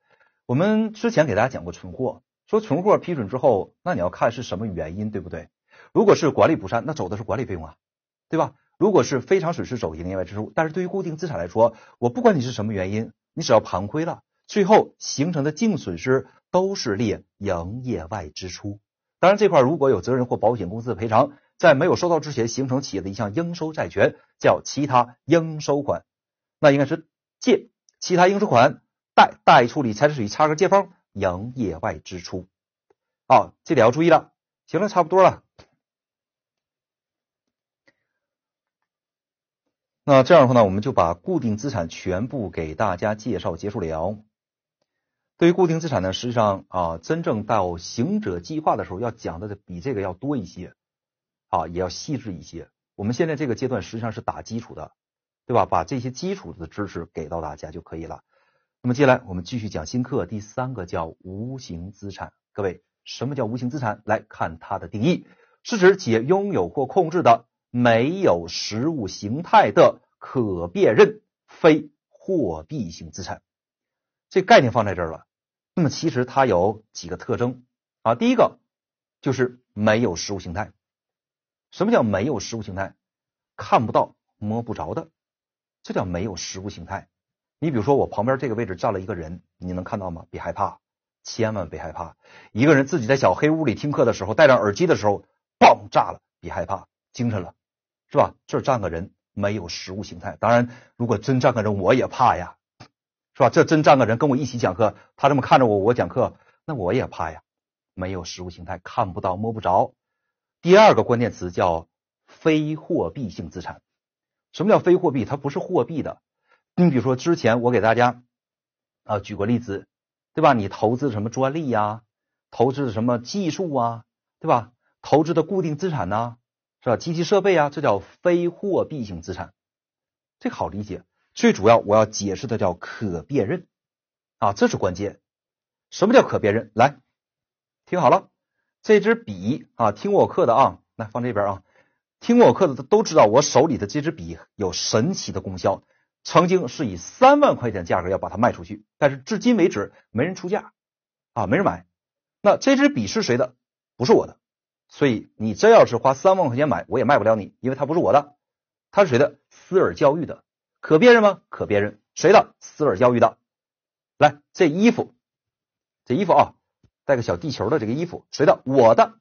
我们之前给大家讲过存货，说存货批准之后，那你要看是什么原因，对不对？如果是管理不善，那走的是管理费用啊，对吧？如果是非常损失走营业外支出，但是对于固定资产来说，我不管你是什么原因，你只要盘亏了，最后形成的净损失都是列营业外支出。当然这块如果有责任或保险公司的赔偿，在没有收到之前，形成企业的一项应收债权，叫其他应收款，那应该是借其他应收款，贷贷处理财产属于差额借方营业外支出。哦，这点要注意了。行了，差不多了。那这样的话呢，我们就把固定资产全部给大家介绍结束了。对于固定资产呢，实际上啊，真正到行者计划的时候，要讲的比这个要多一些，啊，也要细致一些。我们现在这个阶段实际上是打基础的，对吧？把这些基础的知识给到大家就可以了。那么接下来我们继续讲新课，第三个叫无形资产。各位，什么叫无形资产？来看它的定义，是指企业拥有或控制的。没有实物形态的可辨认非货币性资产，这概念放在这儿了。那么其实它有几个特征啊？第一个就是没有实物形态。什么叫没有实物形态？看不到、摸不着的，这叫没有实物形态。你比如说，我旁边这个位置站了一个人，你能看到吗？别害怕，千万别害怕。一个人自己在小黑屋里听课的时候，戴上耳机的时候，嘣炸了，别害怕，精神了。是吧？这儿站个人没有实物形态。当然，如果真站个人，我也怕呀，是吧？这真站个人跟我一起讲课，他这么看着我，我讲课，那我也怕呀。没有实物形态，看不到摸不着。第二个关键词叫非货币性资产。什么叫非货币？它不是货币的。你比如说之前我给大家啊举过例子，对吧？你投资什么专利呀？投资什么技术啊？对吧？投资的固定资产呢？叫机器设备啊，这叫非货币性资产，这好理解。最主要我要解释的叫可辨认啊，这是关键。什么叫可辨认？来，听好了，这支笔啊，听我课的啊，来放这边啊，听我课的都都知道，我手里的这支笔有神奇的功效，曾经是以三万块钱价格要把它卖出去，但是至今为止没人出价啊，没人买。那这支笔是谁的？不是我的。所以你真要是花三万块钱买，我也卖不了你，因为它不是我的，它是谁的？思尔教育的，可辨认吗？可辨认，谁的？思尔教育的。来，这衣服，这衣服啊，带个小地球的这个衣服，谁的？我的，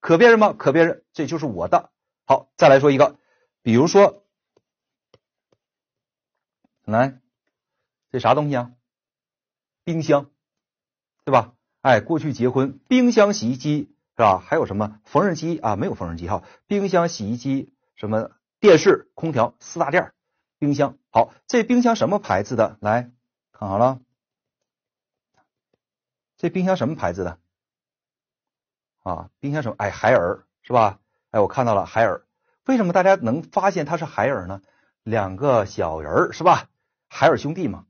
可辨认吗？可辨认，这就是我的。好，再来说一个，比如说，来，这啥东西啊？冰箱，对吧？哎，过去结婚，冰箱、洗衣机。是吧？还有什么缝纫机啊？没有缝纫机哈。冰箱、洗衣机、什么电视、空调四大件儿。冰箱好，这冰箱什么牌子的？来看好了，这冰箱什么牌子的？啊，冰箱什么？哎，海尔是吧？哎，我看到了海尔。为什么大家能发现它是海尔呢？两个小人是吧？海尔兄弟嘛。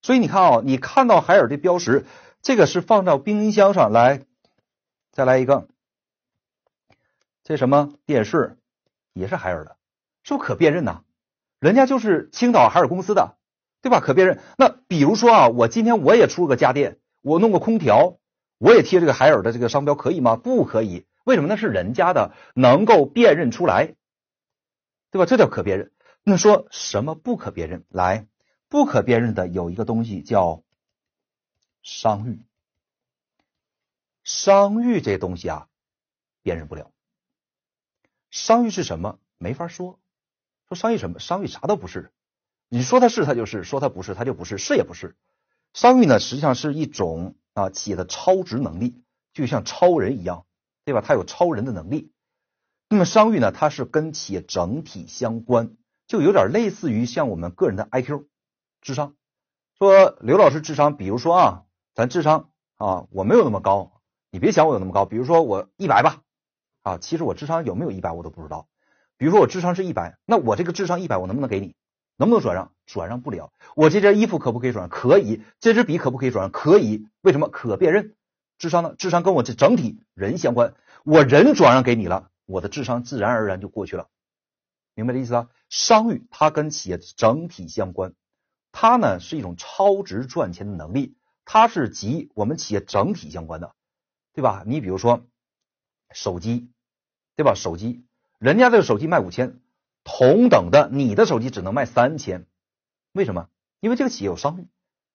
所以你看啊，你看到海尔的标识，这个是放到冰箱上来。再来一个，这什么电视也是海尔的，是不是可辨认呐。人家就是青岛海尔公司的，对吧？可辨认。那比如说啊，我今天我也出个家电，我弄个空调，我也贴这个海尔的这个商标可以吗？不可以，为什么？那是人家的，能够辨认出来，对吧？这叫可辨认。那说什么不可辨认？来，不可辨认的有一个东西叫商誉。商誉这东西啊，辨认不了。商誉是什么？没法说。说商誉什么？商誉啥都不是。你说它是，它就是；说它不是，它就不是。是也不是。商誉呢，实际上是一种啊企业的超值能力，就像超人一样，对吧？它有超人的能力。那么商誉呢，它是跟企业整体相关，就有点类似于像我们个人的 IQ 智商。说刘老师智商，比如说啊，咱智商啊，我没有那么高。你别想我有那么高，比如说我一百吧啊，其实我智商有没有一百我都不知道。比如说我智商是一百，那我这个智商一百我能不能给你？能不能转让？转让不了。我这件衣服可不可以转让？可以。这支笔可不可以转让？可以。为什么？可辨认。智商呢？智商跟我这整体人相关。我人转让给你了，我的智商自然而然就过去了。明白这意思啊？商誉它跟企业整体相关，它呢是一种超值赚钱的能力，它是集我们企业整体相关的。对吧？你比如说手机，对吧？手机，人家这个手机卖五千，同等的你的手机只能卖三千，为什么？因为这个企业有商誉，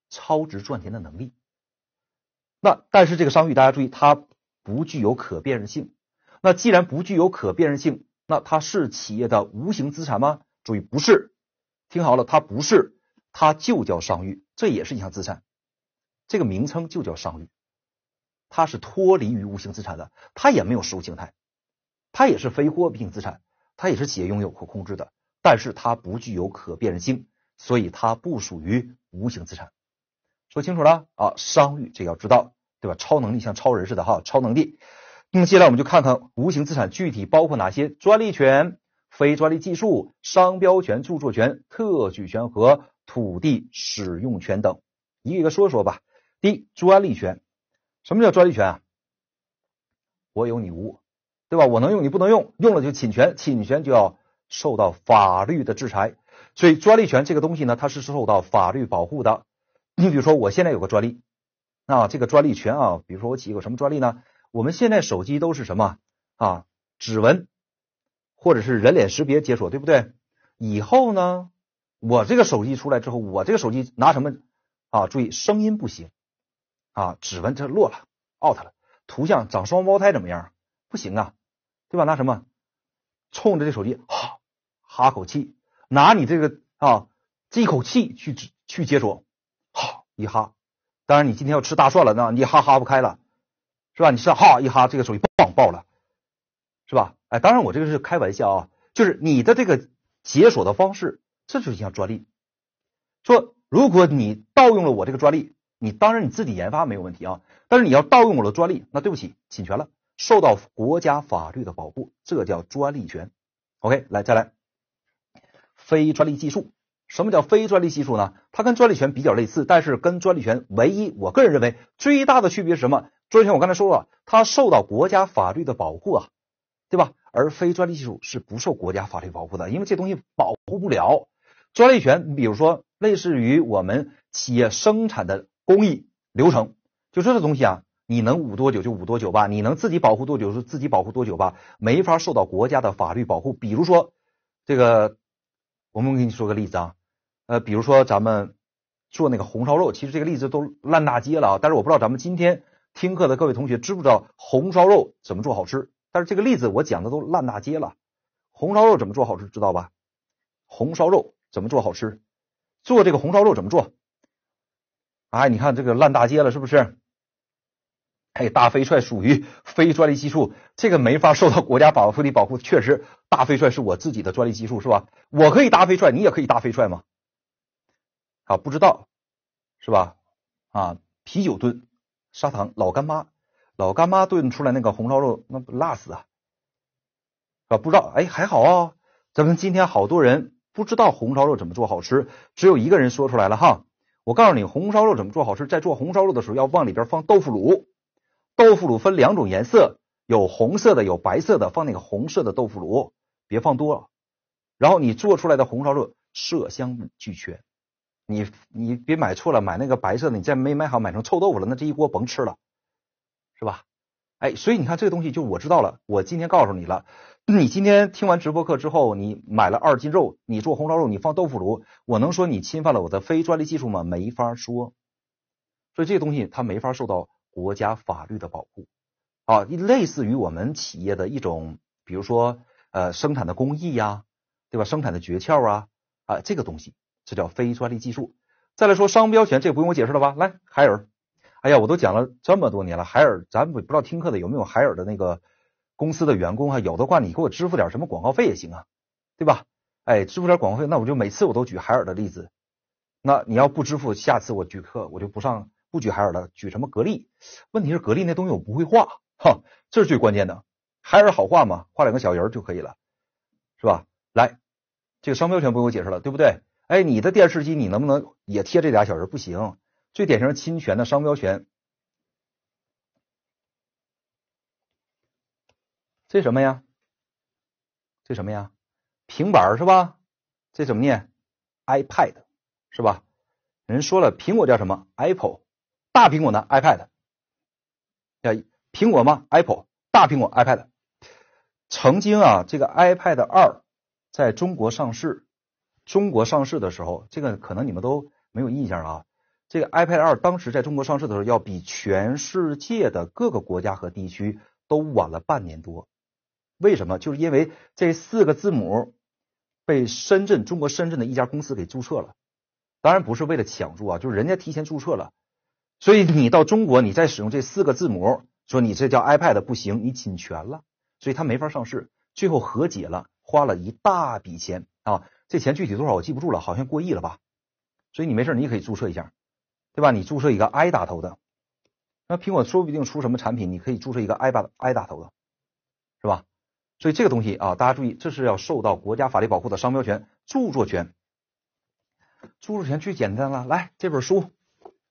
超值赚钱的能力。那但是这个商誉大家注意，它不具有可辨认性。那既然不具有可辨认性，那它是企业的无形资产吗？注意，不是。听好了，它不是，它就叫商誉，这也是一项资产，这个名称就叫商誉。它是脱离于无形资产的，它也没有实物形态，它也是非货币性资产，它也是企业拥有和控制的，但是它不具有可辨认性，所以它不属于无形资产。说清楚了啊，商誉这要知道，对吧？超能力像超人似的哈，超能力。那么接下来我们就看看无形资产具体包括哪些：专利权、非专利技术、商标权、著作权、特许权和土地使用权等。一个说说吧。第一，专利权。什么叫专利权啊？我有你无，对吧？我能用你不能用，用了就侵权，侵权就要受到法律的制裁。所以专利权这个东西呢，它是受到法律保护的。你比如说，我现在有个专利啊，这个专利权啊，比如说我起一个什么专利呢？我们现在手机都是什么啊？指纹或者是人脸识别解锁，对不对？以后呢，我这个手机出来之后，我这个手机拿什么啊？注意声音不行。啊，指纹这落了，out 了。图像长双胞胎怎么样？不行啊，对吧？拿什么？冲着这手机，哈哈口气，拿你这个啊这一口气去去解锁，哈一哈。当然你今天要吃大蒜了，那你哈哈不开了，是吧？你是哈一哈，这个手机爆爆了，是吧？哎，当然我这个是开玩笑啊，就是你的这个解锁的方式，这就是一项专利。说如果你盗用了我这个专利。你当然你自己研发没有问题啊，但是你要盗用我的专利，那对不起，侵权了，受到国家法律的保护，这叫专利权。OK，来再来，非专利技术，什么叫非专利技术呢？它跟专利权比较类似，但是跟专利权唯一，我个人认为最大的区别是什么？专利权我刚才说了，它受到国家法律的保护啊，对吧？而非专利技术是不受国家法律保护的，因为这东西保护不了。专利权，比如说类似于我们企业生产的。工艺流程就这个东西啊，你能捂多久就捂多久吧，你能自己保护多久就自己保护多久吧，没法受到国家的法律保护。比如说这个，我们给你说个例子啊，呃，比如说咱们做那个红烧肉，其实这个例子都烂大街了啊。但是我不知道咱们今天听课的各位同学知不知道红烧肉怎么做好吃？但是这个例子我讲的都烂大街了。红烧肉怎么做好吃？知道吧？红烧肉怎么做好吃？做这个红烧肉怎么做？哎，你看这个烂大街了，是不是？哎，大飞帅属于非专利技术，这个没法受到国家保护的保护。确实，大飞帅是我自己的专利技术，是吧？我可以大飞帅，你也可以大飞帅吗？啊，不知道，是吧？啊，啤酒炖砂糖老干妈，老干妈炖出来那个红烧肉，那不辣死啊！啊，不知道，哎，还好啊。咱们今天好多人不知道红烧肉怎么做好吃，只有一个人说出来了哈。我告诉你，红烧肉怎么做好吃？在做红烧肉的时候，要往里边放豆腐乳。豆腐乳分两种颜色，有红色的，有白色的。放那个红色的豆腐乳，别放多了。然后你做出来的红烧肉色香味俱全。你你别买错了，买那个白色的，你再没买好，买成臭豆腐了，那这一锅甭吃了，是吧？哎，所以你看这个东西，就我知道了，我今天告诉你了。*clears throat* 你今天听完直播课之后，你买了二斤肉，你做红烧肉，你放豆腐乳，我能说你侵犯了我的非专利技术吗？没法说，所以这个东西它没法受到国家法律的保护啊，类似于我们企业的一种，比如说呃生产的工艺呀，对吧？生产的诀窍啊啊，这个东西这叫非专利技术。再来说商标权，这个、不用我解释了吧？来，海尔，哎呀，我都讲了这么多年了，海尔，咱们不知道听课的有没有海尔的那个。公司的员工哈，有的话你给我支付点什么广告费也行啊，对吧？哎，支付点广告费，那我就每次我都举海尔的例子。那你要不支付，下次我举课我就不上，不举海尔了，举什么格力？问题是格力那东西我不会画，哈，这是最关键的。海尔好画嘛，画两个小人就可以了，是吧？来，这个商标权不用我解释了，对不对？哎，你的电视机你能不能也贴这俩小人？不行，最典型侵权的商标权。这什么呀？这什么呀？平板是吧？这怎么念？iPad 是吧？人说了，苹果叫什么？Apple，大苹果呢？iPad，叫苹果吗？Apple，大苹果 iPad。曾经啊，这个 iPad 二在中国上市，中国上市的时候，这个可能你们都没有印象啊。这个 iPad 二当时在中国上市的时候，要比全世界的各个国家和地区都晚了半年多。为什么？就是因为这四个字母被深圳中国深圳的一家公司给注册了，当然不是为了抢注啊，就是人家提前注册了，所以你到中国你再使用这四个字母，说你这叫 iPad 不行，你侵权了，所以他没法上市，最后和解了，花了一大笔钱啊，这钱具体多少我记不住了，好像过亿了吧，所以你没事你也可以注册一下，对吧？你注册一个 i 打头的，那苹果说不定出什么产品，你可以注册一个 i 打 i 打头的，是吧？所以这个东西啊，大家注意，这是要受到国家法律保护的商标权、著作权、著作权最简单了。来，这本书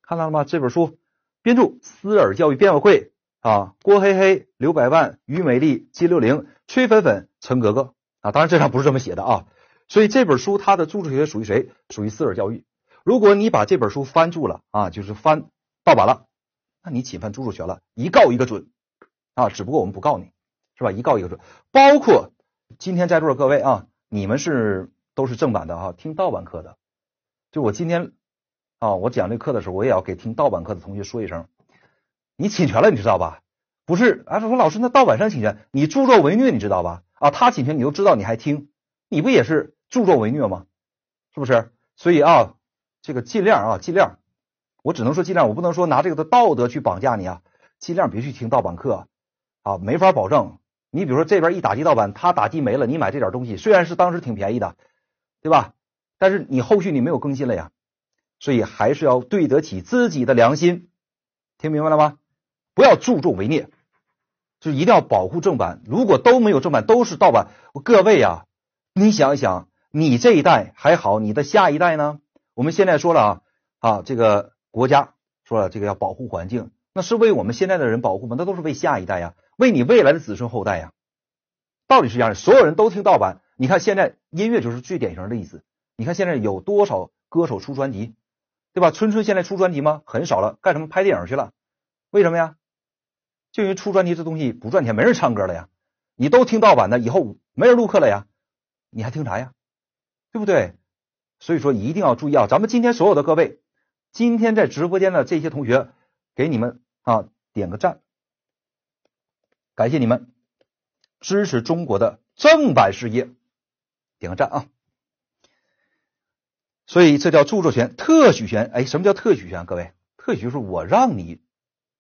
看到了吗？这本书编著：思尔教育编委会啊，郭黑黑、刘百万、于美丽、金六零、崔粉粉、陈格格啊。当然这上不是这么写的啊。所以这本书它的著作权属于谁？属于思尔教育。如果你把这本书翻住了啊，就是翻盗版了，那你侵犯著作权了，一告一个准啊。只不过我们不告你。是吧？一告一个准，包括今天在座的各位啊，你们是都是正版的哈，听盗版课的，就我今天啊，我讲这课的时候，我也要给听盗版课的同学说一声，你侵权了，你知道吧？不是啊，说老师，那盗版商侵权？你助纣为虐，你知道吧？啊，他侵权，你都知道，你还听？你不也是助纣为虐吗？是不是？所以啊，这个尽量啊，尽量，我只能说尽量，我不能说拿这个的道德去绑架你啊，尽量别去听盗版课啊，没法保证。你比如说这边一打击盗版，他打击没了，你买这点东西虽然是当时挺便宜的，对吧？但是你后续你没有更新了呀，所以还是要对得起自己的良心，听明白了吗？不要助纣为虐，就一定要保护正版。如果都没有正版，都是盗版，各位啊，你想一想，你这一代还好，你的下一代呢？我们现在说了啊，啊这个国家说了这个要保护环境，那是为我们现在的人保护吗？那都是为下一代呀。为你未来的子孙后代呀，道理是一样的。所有人都听盗版，你看现在音乐就是最典型的例子。你看现在有多少歌手出专辑，对吧？春春现在出专辑吗？很少了，干什么？拍电影去了。为什么呀？就因为出专辑这东西不赚钱，没人唱歌了呀。你都听盗版的，以后没人录课了呀，你还听啥呀？对不对？所以说一定要注意啊！咱们今天所有的各位，今天在直播间的这些同学，给你们啊点个赞。感谢你们支持中国的正版事业，点个赞啊！所以这叫著作权特许权，哎，什么叫特许权？各位，特许就是我让你，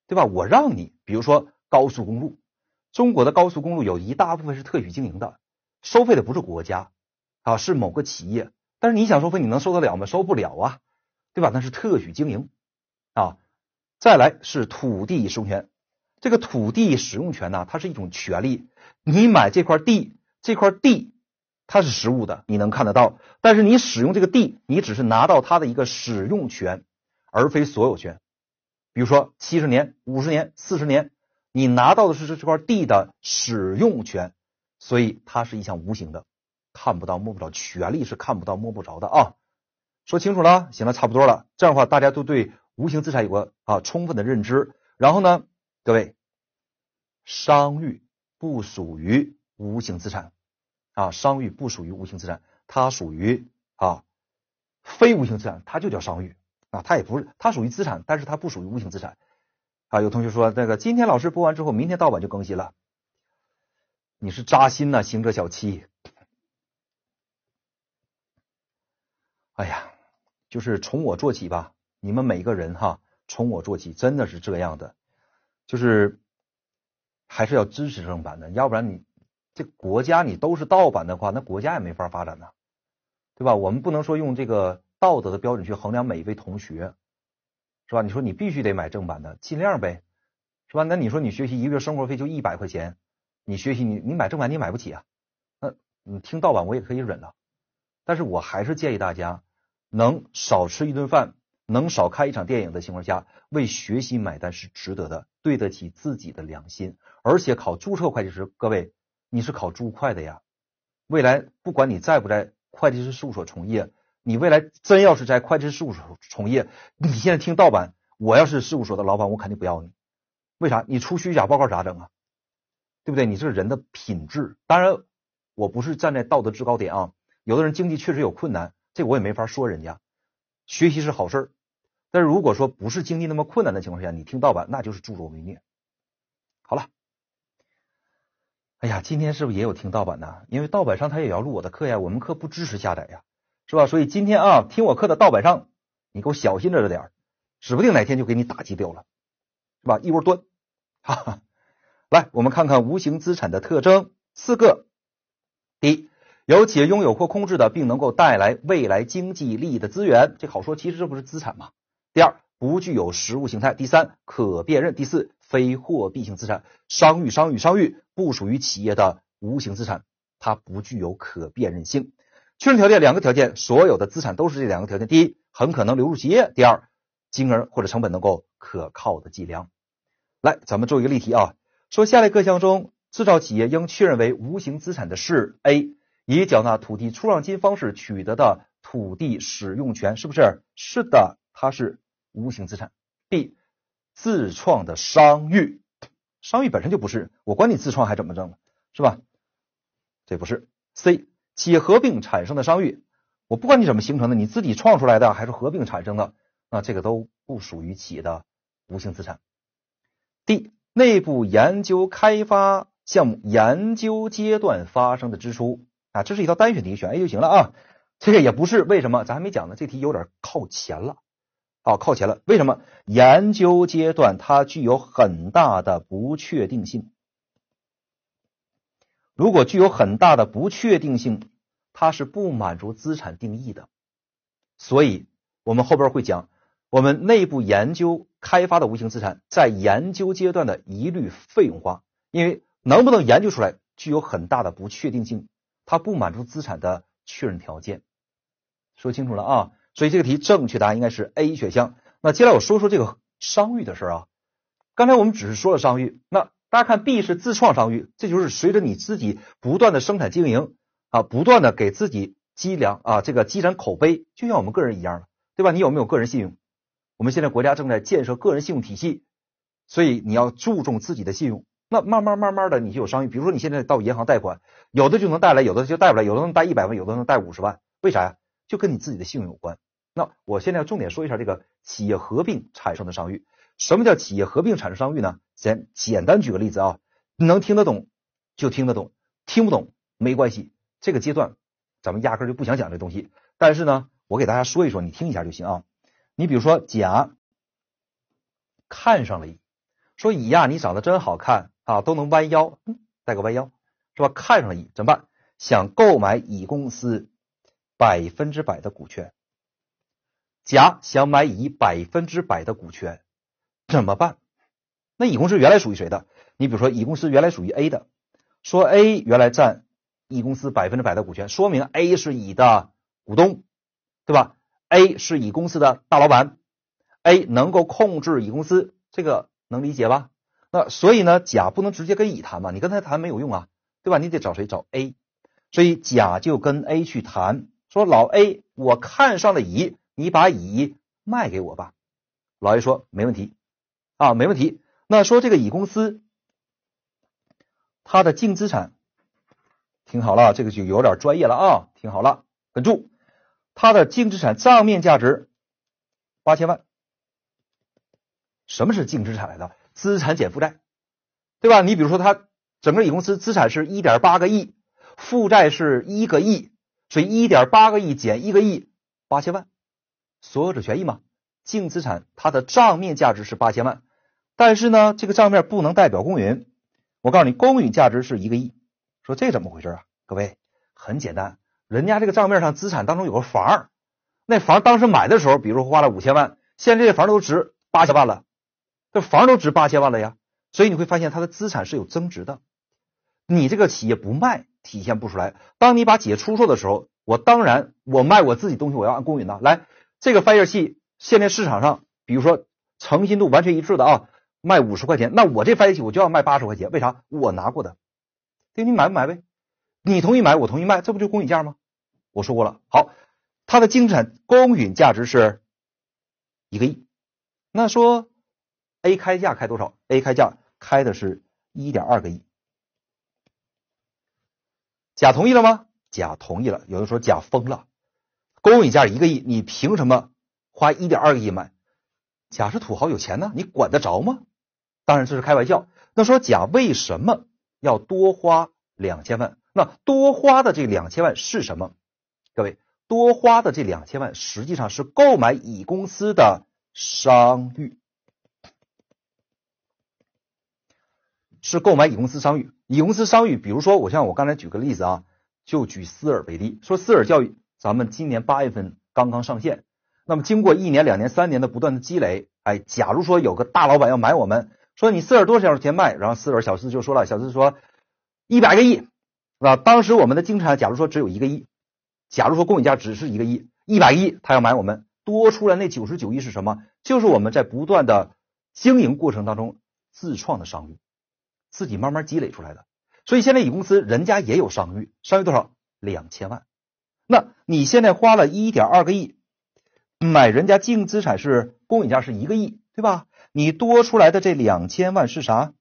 对吧？我让你，比如说高速公路，中国的高速公路有一大部分是特许经营的，收费的不是国家啊，是某个企业。但是你想收费，你能收得了吗？收不了啊，对吧？那是特许经营啊。再来是土地使用权。这个土地使用权呢，它是一种权利。你买这块地，这块地它是实物的，你能看得到。但是你使用这个地，你只是拿到它的一个使用权，而非所有权。比如说七十年、五十年、四十年，你拿到的是这这块地的使用权，所以它是一项无形的，看不到摸不着。权利是看不到摸不着的啊！说清楚了，行了，差不多了。这样的话，大家都对无形资产有个啊充分的认知。然后呢？各位，商誉不属于无形资产啊，商誉不属于无形资产，它属于啊非无形资产，它就叫商誉啊，它也不是，它属于资产，但是它不属于无形资产啊。有同学说那个今天老师播完之后，明天到晚就更新了，你是扎心呐，行者小七。哎呀，就是从我做起吧，你们每个人哈，从我做起，真的是这样的。就是还是要支持正版的，要不然你这国家你都是盗版的话，那国家也没法发展呐，对吧？我们不能说用这个道德的标准去衡量每一位同学，是吧？你说你必须得买正版的，尽量呗，是吧？那你说你学习一个月生活费就一百块钱，你学习你你买正版你也买不起啊，那你听盗版我也可以忍了，但是我还是建议大家能少吃一顿饭。能少看一场电影的情况下，为学习买单是值得的，对得起自己的良心。而且考注册会计师，各位，你是考注会的呀。未来不管你在不在会计师事务所从业，你未来真要是在会计师事务所从业，你现在听盗版，我要是事务所的老板，我肯定不要你。为啥？你出虚假报告咋整啊？对不对？你这人的品质。当然，我不是站在道德制高点啊。有的人经济确实有困难，这我也没法说人家。学习是好事儿。但是如果说不是经济那么困难的情况下，你听盗版那就是助纣为虐。好了，哎呀，今天是不是也有听盗版的？因为盗版上他也要录我的课呀，我们课不支持下载呀，是吧？所以今天啊，听我课的盗版上，你给我小心着着点儿，指不定哪天就给你打击掉了，是吧？一窝端。哈哈。来，我们看看无形资产的特征，四个。第一，由企业拥有或控制的，并能够带来未来经济利益的资源，这好说，其实这不是资产吗？第二，不具有实物形态；第三，可辨认；第四，非货币性资产。商誉、商誉、商誉不属于企业的无形资产，它不具有可辨认性。确认条件两个条件，所有的资产都是这两个条件：第一，很可能流入企业；第二，金额或者成本能够可靠的计量。来，咱们做一个例题啊，说下列各项中，制造企业应确认为无形资产的是：A，以缴纳土地出让金方式取得的土地使用权，是不是？是的。它是无形资产。B 自创的商誉，商誉本身就不是，我管你自创还怎么挣呢，是吧？这不是。C 企业合并产生的商誉，我不管你怎么形成的，你自己创出来的还是合并产生的，啊，这个都不属于企业的无形资产。D 内部研究开发项目研究阶段发生的支出，啊，这是一道单选题，选 A 就行了啊。这个也不是，为什么？咱还没讲呢，这题有点靠前了。啊，靠前了？为什么？研究阶段它具有很大的不确定性，如果具有很大的不确定性，它是不满足资产定义的。所以我们后边会讲，我们内部研究开发的无形资产在研究阶段的一律费用化，因为能不能研究出来具有很大的不确定性，它不满足资产的确认条件。说清楚了啊。所以这个题正确答案应该是 A 选项。那接下来我说说这个商誉的事啊。刚才我们只是说了商誉，那大家看 B 是自创商誉，这就是随着你自己不断的生产经营啊，不断的给自己积粮啊，这个积攒口碑，就像我们个人一样的，对吧？你有没有个人信用？我们现在国家正在建设个人信用体系，所以你要注重自己的信用。那慢慢慢慢的你就有商誉，比如说你现在到银行贷款，有的就能贷来，有的就贷不来，有的能贷一百万，有的能贷五十万，为啥呀？就跟你自己的信用有关。那我现在要重点说一下这个企业合并产生的商誉。什么叫企业合并产生商誉呢？先简单举个例子啊，能听得懂就听得懂，听不懂没关系。这个阶段咱们压根就不想讲这东西，但是呢，我给大家说一说，你听一下就行啊。你比如说，甲看上了乙，说乙呀，你长得真好看啊，都能弯腰，嗯，带个弯腰是吧？看上了乙怎么办？想购买乙公司。百分之百的股权，甲想买乙百分之百的股权怎么办？那乙公司原来属于谁的？你比如说，乙公司原来属于 A 的，说 A 原来占乙公司百分之百的股权，说明 A 是乙的股东，对吧？A 是乙公司的大老板，A 能够控制乙公司，这个能理解吧？那所以呢，甲不能直接跟乙谈嘛，你跟他谈没有用啊，对吧？你得找谁？找 A，所以甲就跟 A 去谈。说老 A，我看上了乙，你把乙卖给我吧。老 A 说没问题啊，没问题。那说这个乙公司，它的净资产，听好了，这个就有点专业了啊，听好了，稳住，它的净资产账面价值八千万。什么是净资产来的？资产减负债，对吧？你比如说，它整个乙公司资产是一点八个亿，负债是一个亿。所以一点八个亿减一个亿八千万，所有者权益嘛，净资产它的账面价值是八千万，但是呢，这个账面不能代表公允。我告诉你，公允价值是一个亿。说这怎么回事啊？各位，很简单，人家这个账面上资产当中有个房，那房当时买的时候，比如说花了五千万，现在这个房都值八千万了，这房都值八千万了呀。所以你会发现它的资产是有增值的。你这个企业不卖。体现不出来。当你把姐出售的时候，我当然我卖我自己东西，我要按公允的来。这个翻页器现在市场上，比如说诚信度完全一致的啊，卖五十块钱，那我这翻译器我就要卖八十块钱，为啥？我拿过的，对你买不买呗？你同意买，我同意卖，这不就公允价吗？我说过了，好，它的精产公允价值是一个亿。那说 A 开价开多少？A 开价开的是一点二个亿。甲同意了吗？甲同意了。有人说甲疯了，公允价一个亿，你凭什么花一点二个亿买？甲是土豪有钱呢，你管得着吗？当然这是开玩笑。那说甲为什么要多花两千万？那多花的这两千万是什么？各位，多花的这两千万实际上是购买乙公司的商誉。是购买乙公司商誉。乙公司商誉，比如说我像我刚才举个例子啊，就举思尔为例，说思尔教育，咱们今年八月份刚刚上线，那么经过一年、两年、三年的不断的积累，哎，假如说有个大老板要买我们，说你思尔多少钱卖？然后思尔小四就说了，小四说一百个亿，啊，当时我们的资产，假如说只有一个亿，假如说公允价值只是一个亿，一百亿他要买我们，多出来那九十九亿是什么？就是我们在不断的经营过程当中自创的商誉。自己慢慢积累出来的，所以现在乙公司人家也有商誉，商誉多少？两千万。那你现在花了一点二个亿买人家净资产是公允价是一个亿，对吧？你多出来的这两千万是啥？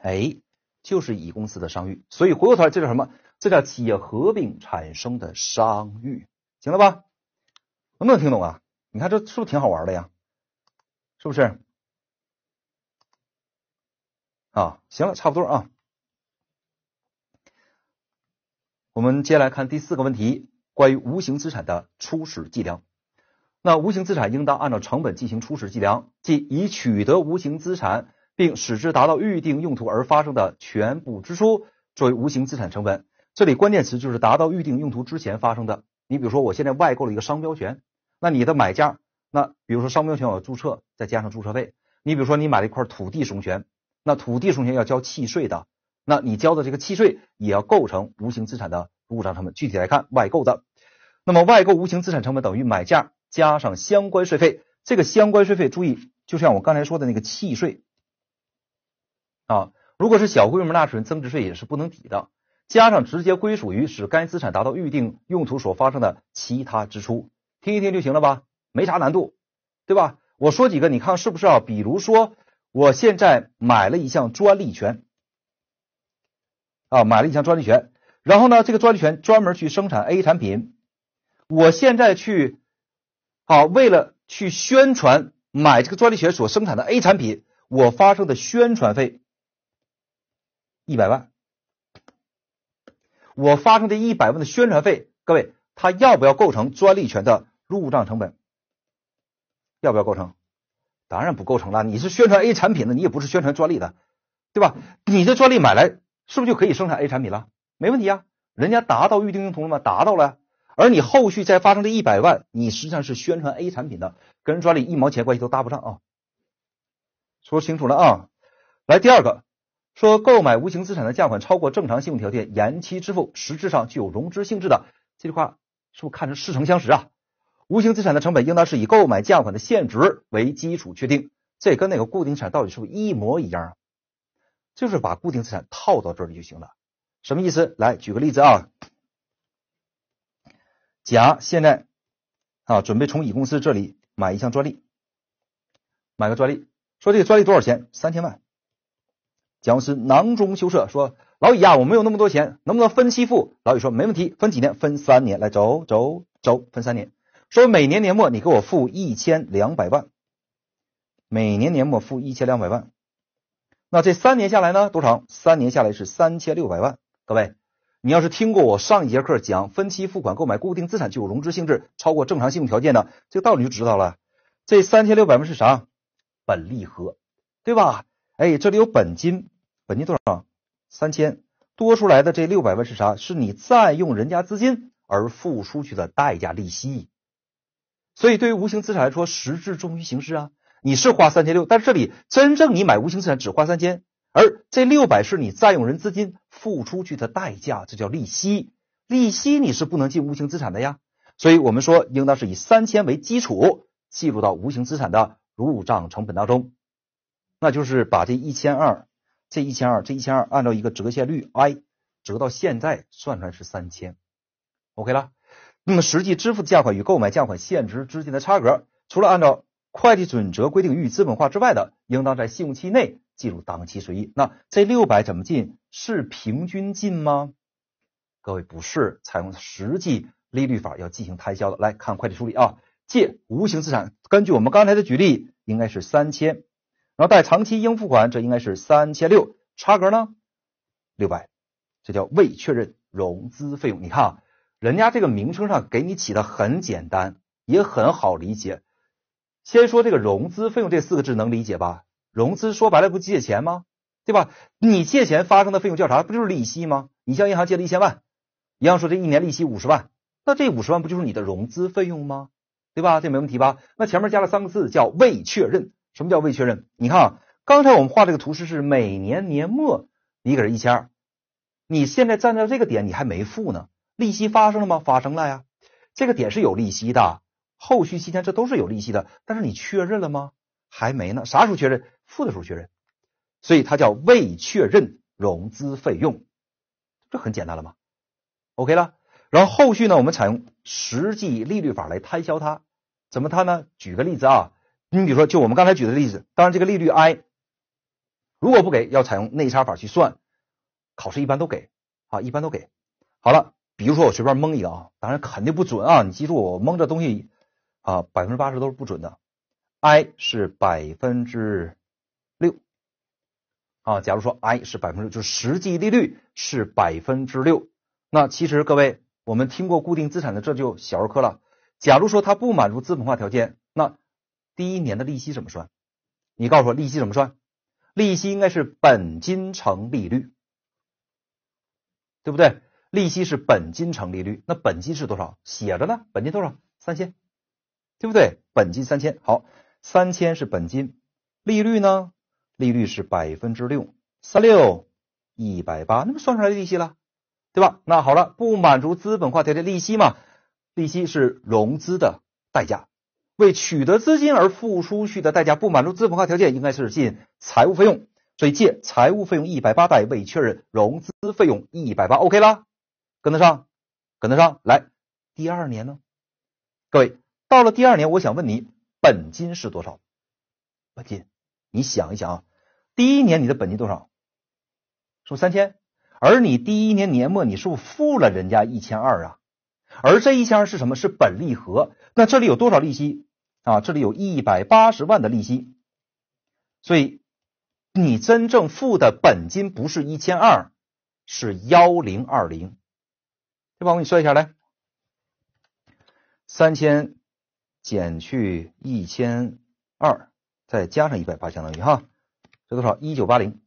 哎，就是乙公司的商誉。所以回过头来，这叫什么？这叫企业合并产生的商誉，行了吧？能不能听懂啊？你看这是不是挺好玩的呀？是不是？啊，行了，差不多啊。我们接下来看第四个问题，关于无形资产的初始计量。那无形资产应当按照成本进行初始计量，即以取得无形资产并使之达到预定用途而发生的全部支出作为无形资产成本。这里关键词就是达到预定用途之前发生的。你比如说，我现在外购了一个商标权，那你的买家，那比如说商标权我要注册，再加上注册费。你比如说，你买了一块土地使用权。那土地中间要交契税的，那你交的这个契税也要构成无形资产的入账成本。具体来看，外购的，那么外购无形资产成本等于买价加上相关税费。这个相关税费，注意，就像我刚才说的那个契税啊，如果是小规模纳税人，增值税也是不能抵的。加上直接归属于使该资产达到预定用途所发生的其他支出，听一听就行了吧，没啥难度，对吧？我说几个，你看是不是啊？比如说。我现在买了一项专利权，啊，买了一项专利权，然后呢，这个专利权专门去生产 A 产品。我现在去，啊，为了去宣传买这个专利权所生产的 A 产品，我发生的宣传费一百万，我发生的这一百万的宣传费，各位，它要不要构成专利权的入账成本？要不要构成？当然不构成了，你是宣传 A 产品的，你也不是宣传专利的，对吧？你这专利买来是不是就可以生产 A 产品了？没问题啊，人家达到预定用途了吗？达到了，而你后续再发生这一百万，你实际上是宣传 A 产品的，跟专利一毛钱关系都搭不上啊。说清楚了啊。来第二个，说购买无形资产的价款超过正常信用条件延期支付，实质上具有融资性质的，这句话是不是看着似曾相识啊？无形资产的成本应当是以购买价款的现值为基础确定，这跟那个固定资产到底是不是一模一样？啊？就是把固定资产套到这里就行了。什么意思？来举个例子啊，甲现在啊准备从乙公司这里买一项专利，买个专利，说这个专利多少钱？三千万。甲公司囊中羞涩，说老乙啊，我没有那么多钱，能不能分期付？老乙说没问题，分几年？分三年，来走走走，分三年。说每年年末你给我付一千两百万，每年年末付一千两百万，那这三年下来呢？多少？三年下来是三千六百万。各位，你要是听过我上一节课讲分期付款购买固定资产具有融资性质，超过正常信用条件的，这个道理就知道了。这三千六百万是啥？本利和，对吧？哎，这里有本金，本金多少？三千，多出来的这六百万是啥？是你占用人家资金而付出去的代价，利息。所以，对于无形资产来说，实质重于形式啊。你是花三千六，但是这里真正你买无形资产只花三千，而这六百是你占用人资金付出去的代价，这叫利息。利息你是不能进无形资产的呀。所以我们说，应当是以三千为基础，计入到无形资产的入账成本当中。那就是把这一千二、这一千二、这一千二，按照一个折现率 i 折到现在，算出来是三千，OK 了。那么实际支付的价款与购买价款现值之间的差额，除了按照会计准则规定予以资本化之外的，应当在信用期内计入当期损益。那这六百怎么进？是平均进吗？各位不是，采用实际利率法要进行摊销的。来看会计处理啊，借无形资产，根据我们刚才的举例，应该是三千，然后贷长期应付款，这应该是三千六，差额呢六百，这叫未确认融资费用。你看啊。人家这个名称上给你起的很简单，也很好理解。先说这个融资费用这四个字能理解吧？融资说白了不借钱吗？对吧？你借钱发生的费用叫啥？不就是利息吗？你向银行借了一千万，银行说这一年利息五十万，那这五十万不就是你的融资费用吗？对吧？这没问题吧？那前面加了三个字叫未确认。什么叫未确认？你看，啊，刚才我们画这个图示是每年年末你给人一千二，你现在站在这个点你还没付呢。利息发生了吗？发生了呀，这个点是有利息的。后续期间这都是有利息的，但是你确认了吗？还没呢。啥时候确认？付的时候确认。所以它叫未确认融资费用，这很简单了吗？OK 了。然后后续呢，我们采用实际利率法来摊销它。怎么摊呢？举个例子啊，你比如说就我们刚才举的例子，当然这个利率 i 如果不给，要采用内插法去算。考试一般都给啊，一般都给。好了。比如说我随便蒙一个啊，当然肯定不准啊！你记住我蒙这东西啊，百分之八十都是不准的。i 是百分之六啊，假如说 i 是百分之，就实际利率是百分之六。那其实各位，我们听过固定资产的这就小儿科了。假如说它不满足资本化条件，那第一年的利息怎么算？你告诉我利息怎么算？利息应该是本金乘利率，对不对？利息是本金乘利率，那本金是多少？写着呢，本金多少？三千，对不对？本金三千，好，三千是本金，利率呢？利率是百分之六，三六一百八，那么算出来利息了，对吧？那好了，不满足资本化条件，利息嘛，利息是融资的代价，为取得资金而付出去的代价，不满足资本化条件，应该是进财务费用，所以借财务费用一百八，贷未确认融资费用一百八，OK 啦。跟得上，跟得上来。第二年呢？各位到了第二年，我想问你，本金是多少？本金，你想一想啊，第一年你的本金多少？是不三千，而你第一年年末你是不是付了人家一千二啊？而这一千二是什么？是本利和。那这里有多少利息啊？这里有一百八十万的利息。所以你真正付的本金不是一千二，是幺零二零。对吧？我给你算一下来，三千减去一千二，再加上一百八，相当于哈，这多少？一九八零。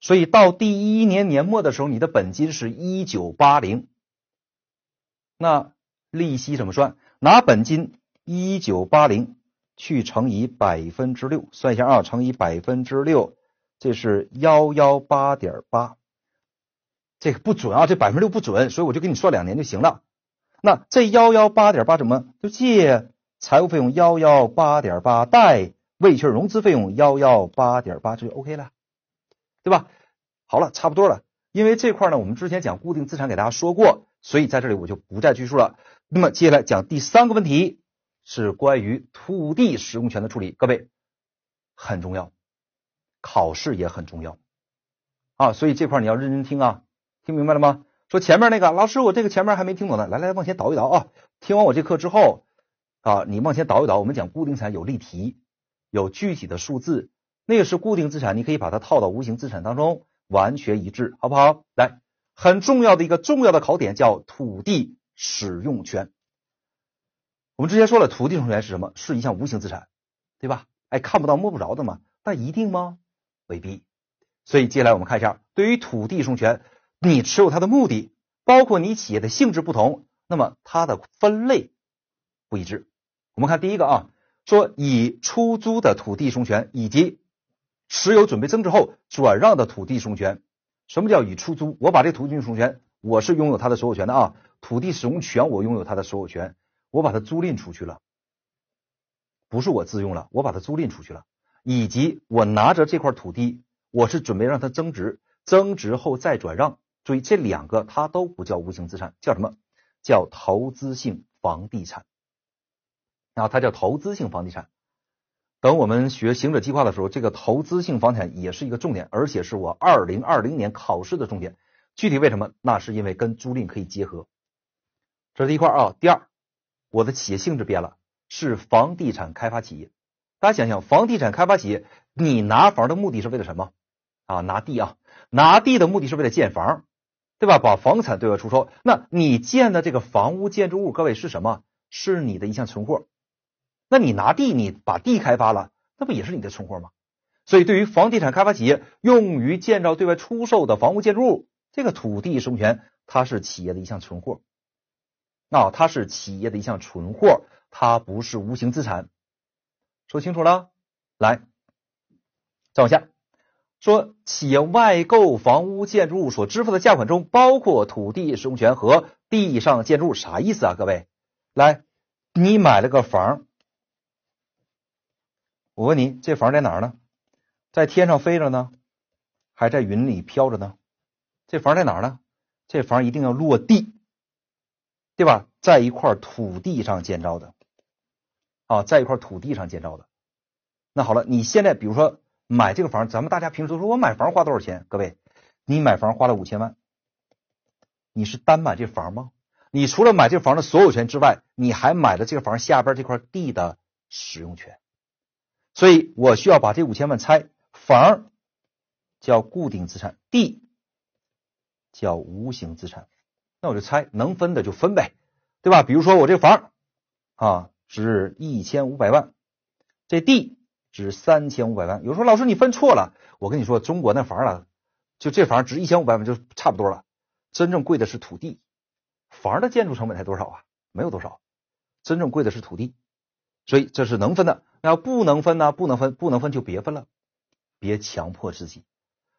所以到第一年年末的时候，你的本金是一九八零。那利息怎么算？拿本金一九八零去乘以百分之六，算一下啊，乘以百分之六，这是幺幺八点八。这个不准啊，这百分之六不准，所以我就给你算两年就行了。那这幺幺八点八怎么就借财务费用幺幺八点八，贷未确认融资费用幺幺八点八，这就 OK 了，对吧？好了，差不多了。因为这块呢，我们之前讲固定资产给大家说过，所以在这里我就不再赘述了。那么接下来讲第三个问题，是关于土地使用权的处理，各位很重要，考试也很重要啊，所以这块你要认真听啊。听明白了吗？说前面那个老师，我这个前面还没听懂呢。来来，往前倒一倒啊！听完我这课之后啊，你往前倒一倒。我们讲固定资产有例题，有具体的数字，那个是固定资产，你可以把它套到无形资产当中，完全一致，好不好？来，很重要的一个重要的考点叫土地使用权。我们之前说了，土地使用权是什么？是一项无形资产，对吧？哎，看不到摸不着的嘛。那一定吗？未必。所以接下来我们看一下，对于土地使用权。你持有它的目的，包括你企业的性质不同，那么它的分类不一致。我们看第一个啊，说以出租的土地使用权以及持有准备增值后转让的土地使用权。什么叫以出租？我把这土地使用权，我是拥有它的所有权的啊，土地使用权我拥有它的所有权，我把它租赁出去了，不是我自用了，我把它租赁出去了，以及我拿着这块土地，我是准备让它增值，增值后再转让。注意这两个，它都不叫无形资产，叫什么？叫投资性房地产。啊，它叫投资性房地产。等我们学行者计划的时候，这个投资性房产也是一个重点，而且是我2020年考试的重点。具体为什么？那是因为跟租赁可以结合。这是一块啊。第二，我的企业性质变了，是房地产开发企业。大家想想，房地产开发企业，你拿房的目的是为了什么？啊，拿地啊，拿地的目的是为了建房。对吧？把房产对外出售，那你建的这个房屋建筑物，各位是什么？是你的一项存货。那你拿地，你把地开发了，那不也是你的存货吗？所以，对于房地产开发企业用于建造对外出售的房屋建筑物，这个土地使用权，它是企业的一项存货。那它是企业的一项存货，它不是无形资产。说清楚了，来，再往下。说企业外购房屋建筑物所支付的价款中包括土地使用权和地上建筑，啥意思啊？各位，来，你买了个房，我问你，这房在哪儿呢？在天上飞着呢，还在云里飘着呢？这房在哪儿呢？这房一定要落地，对吧？在一块土地上建造的啊，在一块土地上建造的。那好了，你现在比如说。买这个房，咱们大家平时都说我买房花多少钱？各位，你买房花了五千万，你是单买这房吗？你除了买这房的所有权之外，你还买了这个房下边这块地的使用权，所以我需要把这五千万拆，房叫固定资产，地叫无形资产，那我就拆，能分的就分呗，对吧？比如说我这房啊值一千五百万，这地。值三千五百万，有人说老师你分错了，我跟你说中国那房啊，就这房值一千五百万就差不多了，真正贵的是土地，房的建筑成本才多少啊，没有多少，真正贵的是土地，所以这是能分的，那要不能分呢？不能分，不能分就别分了，别强迫自己，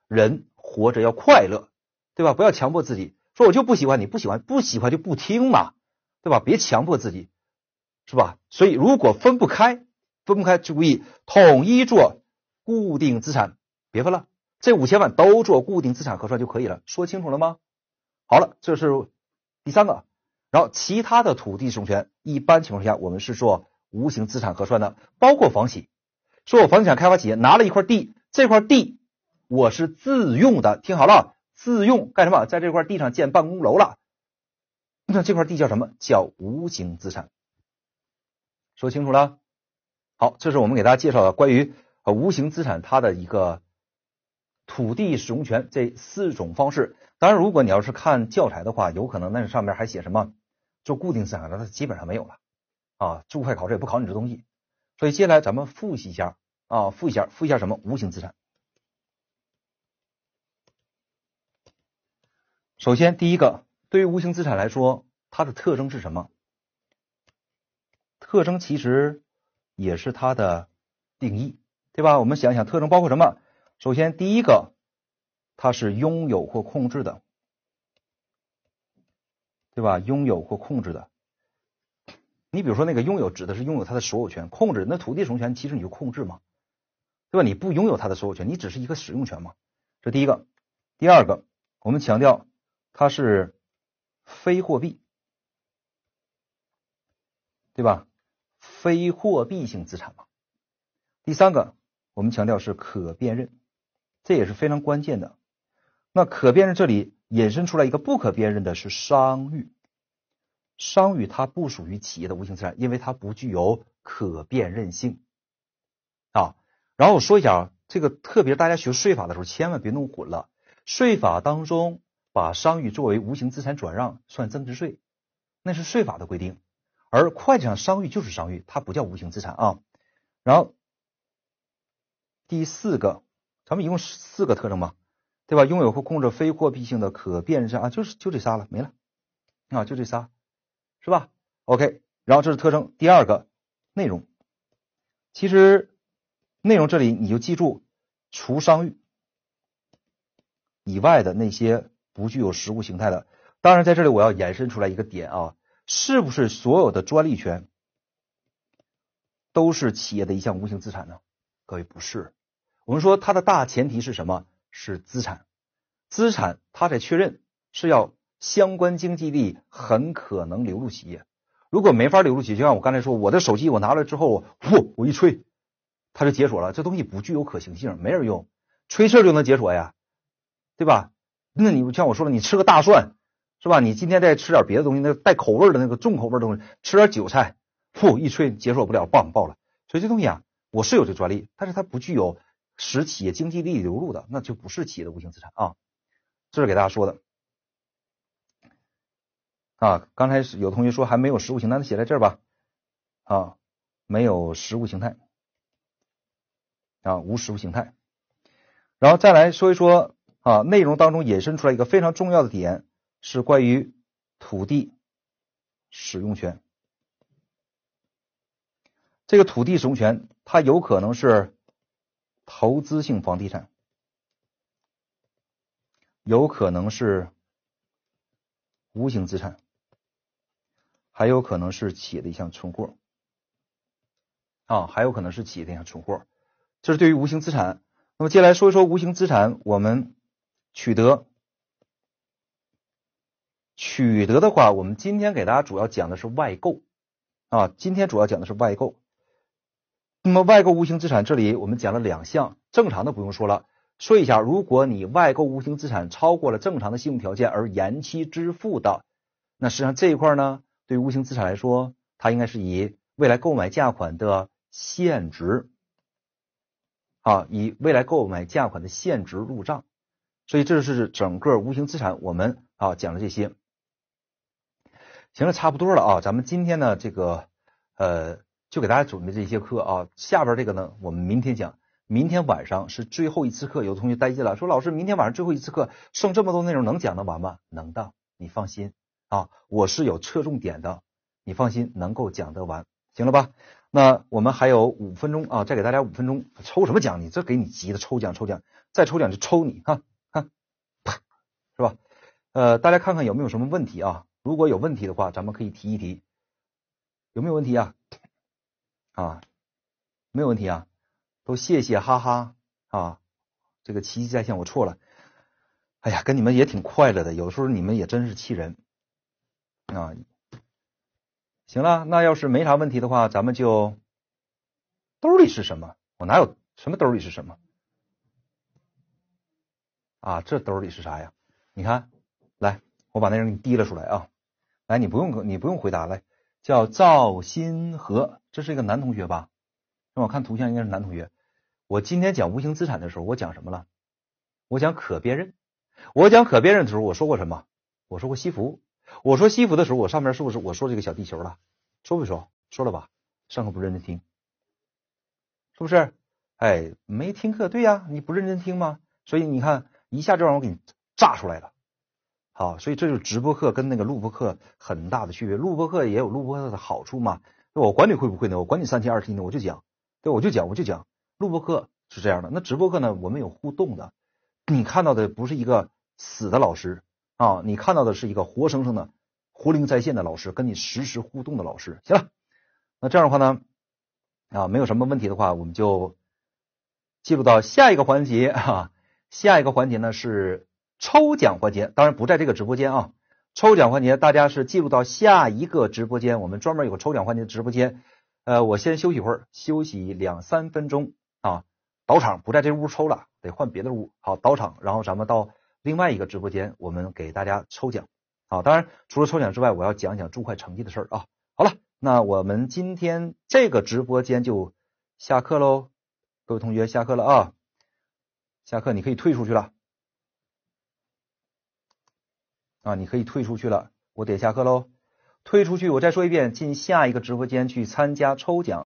人活着要快乐，对吧？不要强迫自己，说我就不喜欢你，不喜欢不喜欢就不听嘛，对吧？别强迫自己，是吧？所以如果分不开。分不开，注意统一做固定资产，别分了，这五千万都做固定资产核算就可以了。说清楚了吗？好了，这是第三个，然后其他的土地使用权，一般情况下我们是做无形资产核算的，包括房企，说我房地产开发企业拿了一块地，这块地我是自用的，听好了，自用干什么？在这块地上建办公楼了，那这块地叫什么？叫无形资产。说清楚了。好，这是我们给大家介绍的关于呃无形资产它的一个土地使用权这四种方式。当然，如果你要是看教材的话，有可能那上面还写什么做固定资产，那它基本上没有了啊。注会考试也不考你这东西，所以接下来咱们复习一下啊，复习一下，复习一下什么无形资产。首先，第一个，对于无形资产来说，它的特征是什么？特征其实。也是它的定义，对吧？我们想想，特征包括什么？首先，第一个，它是拥有或控制的，对吧？拥有或控制的。你比如说，那个拥有指的是拥有它的所有权，控制那土地使用权，其实你就控制嘛，对吧？你不拥有它的所有权，你只是一个使用权嘛。这第一个。第二个，我们强调它是非货币，对吧？非货币性资产嘛。第三个，我们强调是可辨认，这也是非常关键的。那可辨认这里引申出来一个不可辨认的是商誉，商誉它不属于企业的无形资产，因为它不具有可辨认性啊。然后我说一下啊，这个，特别大家学税法的时候千万别弄混了，税法当中把商誉作为无形资产转让算增值税，那是税法的规定。而会计上商誉就是商誉，它不叫无形资产啊。然后第四个，咱们一共四个特征嘛，对吧？拥有或控制非货币性的可辨认资产啊，就是就这仨了，没了啊，就这仨，是吧？OK，然后这是特征。第二个内容，其实内容这里你就记住，除商誉以外的那些不具有实物形态的。当然，在这里我要延伸出来一个点啊。是不是所有的专利权都是企业的一项无形资产呢？各位不是，我们说它的大前提是什么？是资产，资产它在确认是要相关经济力很可能流入企业。如果没法流入企业，就像我刚才说，我的手机我拿了之后，我我一吹，它就解锁了，这东西不具有可行性，没人用，吹气就能解锁呀，对吧？那你像我说了，你吃个大蒜。是吧？你今天再吃点别的东西，那个带口味儿的那个重口味儿东西，吃点韭菜，噗一吹，解锁不了，棒爆了。所以这东西啊，我是有这专利，但是它不具有使企业经济利益流入的，那就不是企业的无形资产啊。这是给大家说的啊。刚才有同学说还没有实物形态，那写在这儿吧啊，没有实物形态啊，无实物形态。然后再来说一说啊，内容当中引申出来一个非常重要的点。是关于土地使用权。这个土地使用权，它有可能是投资性房地产，有可能是无形资产，还有可能是企业的一项存货啊，还有可能是企业的一项存货。这是对于无形资产。那么接下来说一说无形资产，我们取得。取得的话，我们今天给大家主要讲的是外购啊，今天主要讲的是外购。那么外购无形资产，这里我们讲了两项，正常的不用说了，说一下，如果你外购无形资产超过了正常的信用条件而延期支付的，那实际上这一块呢，对无形资产来说，它应该是以未来购买价款的现值啊，以未来购买价款的现值入账。所以这是整个无形资产我们啊讲的这些。行了，差不多了啊！咱们今天呢，这个呃，就给大家准备这些课啊。下边这个呢，我们明天讲，明天晚上是最后一次课。有同学担心了，说老师，明天晚上最后一次课，剩这么多内容能讲得完吗？能的，你放心啊！我是有侧重点的，你放心，能够讲得完，行了吧？那我们还有五分钟啊，再给大家五分钟。抽什么奖？你这给你急的，抽奖，抽奖，再抽奖就抽你哈，啪，是吧？呃，大家看看有没有什么问题啊？如果有问题的话，咱们可以提一提，有没有问题啊？啊，没有问题啊，都谢谢哈哈啊！这个奇迹在线，我错了，哎呀，跟你们也挺快乐的，有时候你们也真是气人啊！行了，那要是没啥问题的话，咱们就兜里是什么？我哪有什么兜里是什么？啊，这兜里是啥呀？你看，来，我把那人给你提了出来啊！来，你不用你不用回答了，叫赵新河，这是一个男同学吧？让我看图像，应该是男同学。我今天讲无形资产的时候，我讲什么了？我讲可辨认。我讲可辨认的时候，我说过什么？我说过西服。我说西服的时候，我上面是不是我说这个小地球了？说没说？说了吧？上课不认真听，是不是？哎，没听课，对呀，你不认真听吗？所以你看，一下这让我给你炸出来了。好，所以这就是直播课跟那个录播课很大的区别。录播课也有录播课的好处嘛，我管你会不会呢？我管你三七二十一呢，我就讲，对，我就讲，我就讲。录播课是这样的，那直播课呢，我们有互动的，你看到的不是一个死的老师啊，你看到的是一个活生生的、活灵在线的老师，跟你实时互动的老师。行了，那这样的话呢，啊，没有什么问题的话，我们就进入到下一个环节啊，下一个环节呢是。抽奖环节当然不在这个直播间啊，抽奖环节大家是进入到下一个直播间，我们专门有个抽奖环节的直播间。呃，我先休息会儿，休息两三分钟啊，倒场不在这屋抽了，得换别的屋。好，倒场，然后咱们到另外一个直播间，我们给大家抽奖。好，当然除了抽奖之外，我要讲讲注会成绩的事儿啊。好了，那我们今天这个直播间就下课喽，各位同学下课了啊，下课你可以退出去了。啊，你可以退出去了，我点下课喽。退出去，我再说一遍，进下一个直播间去参加抽奖。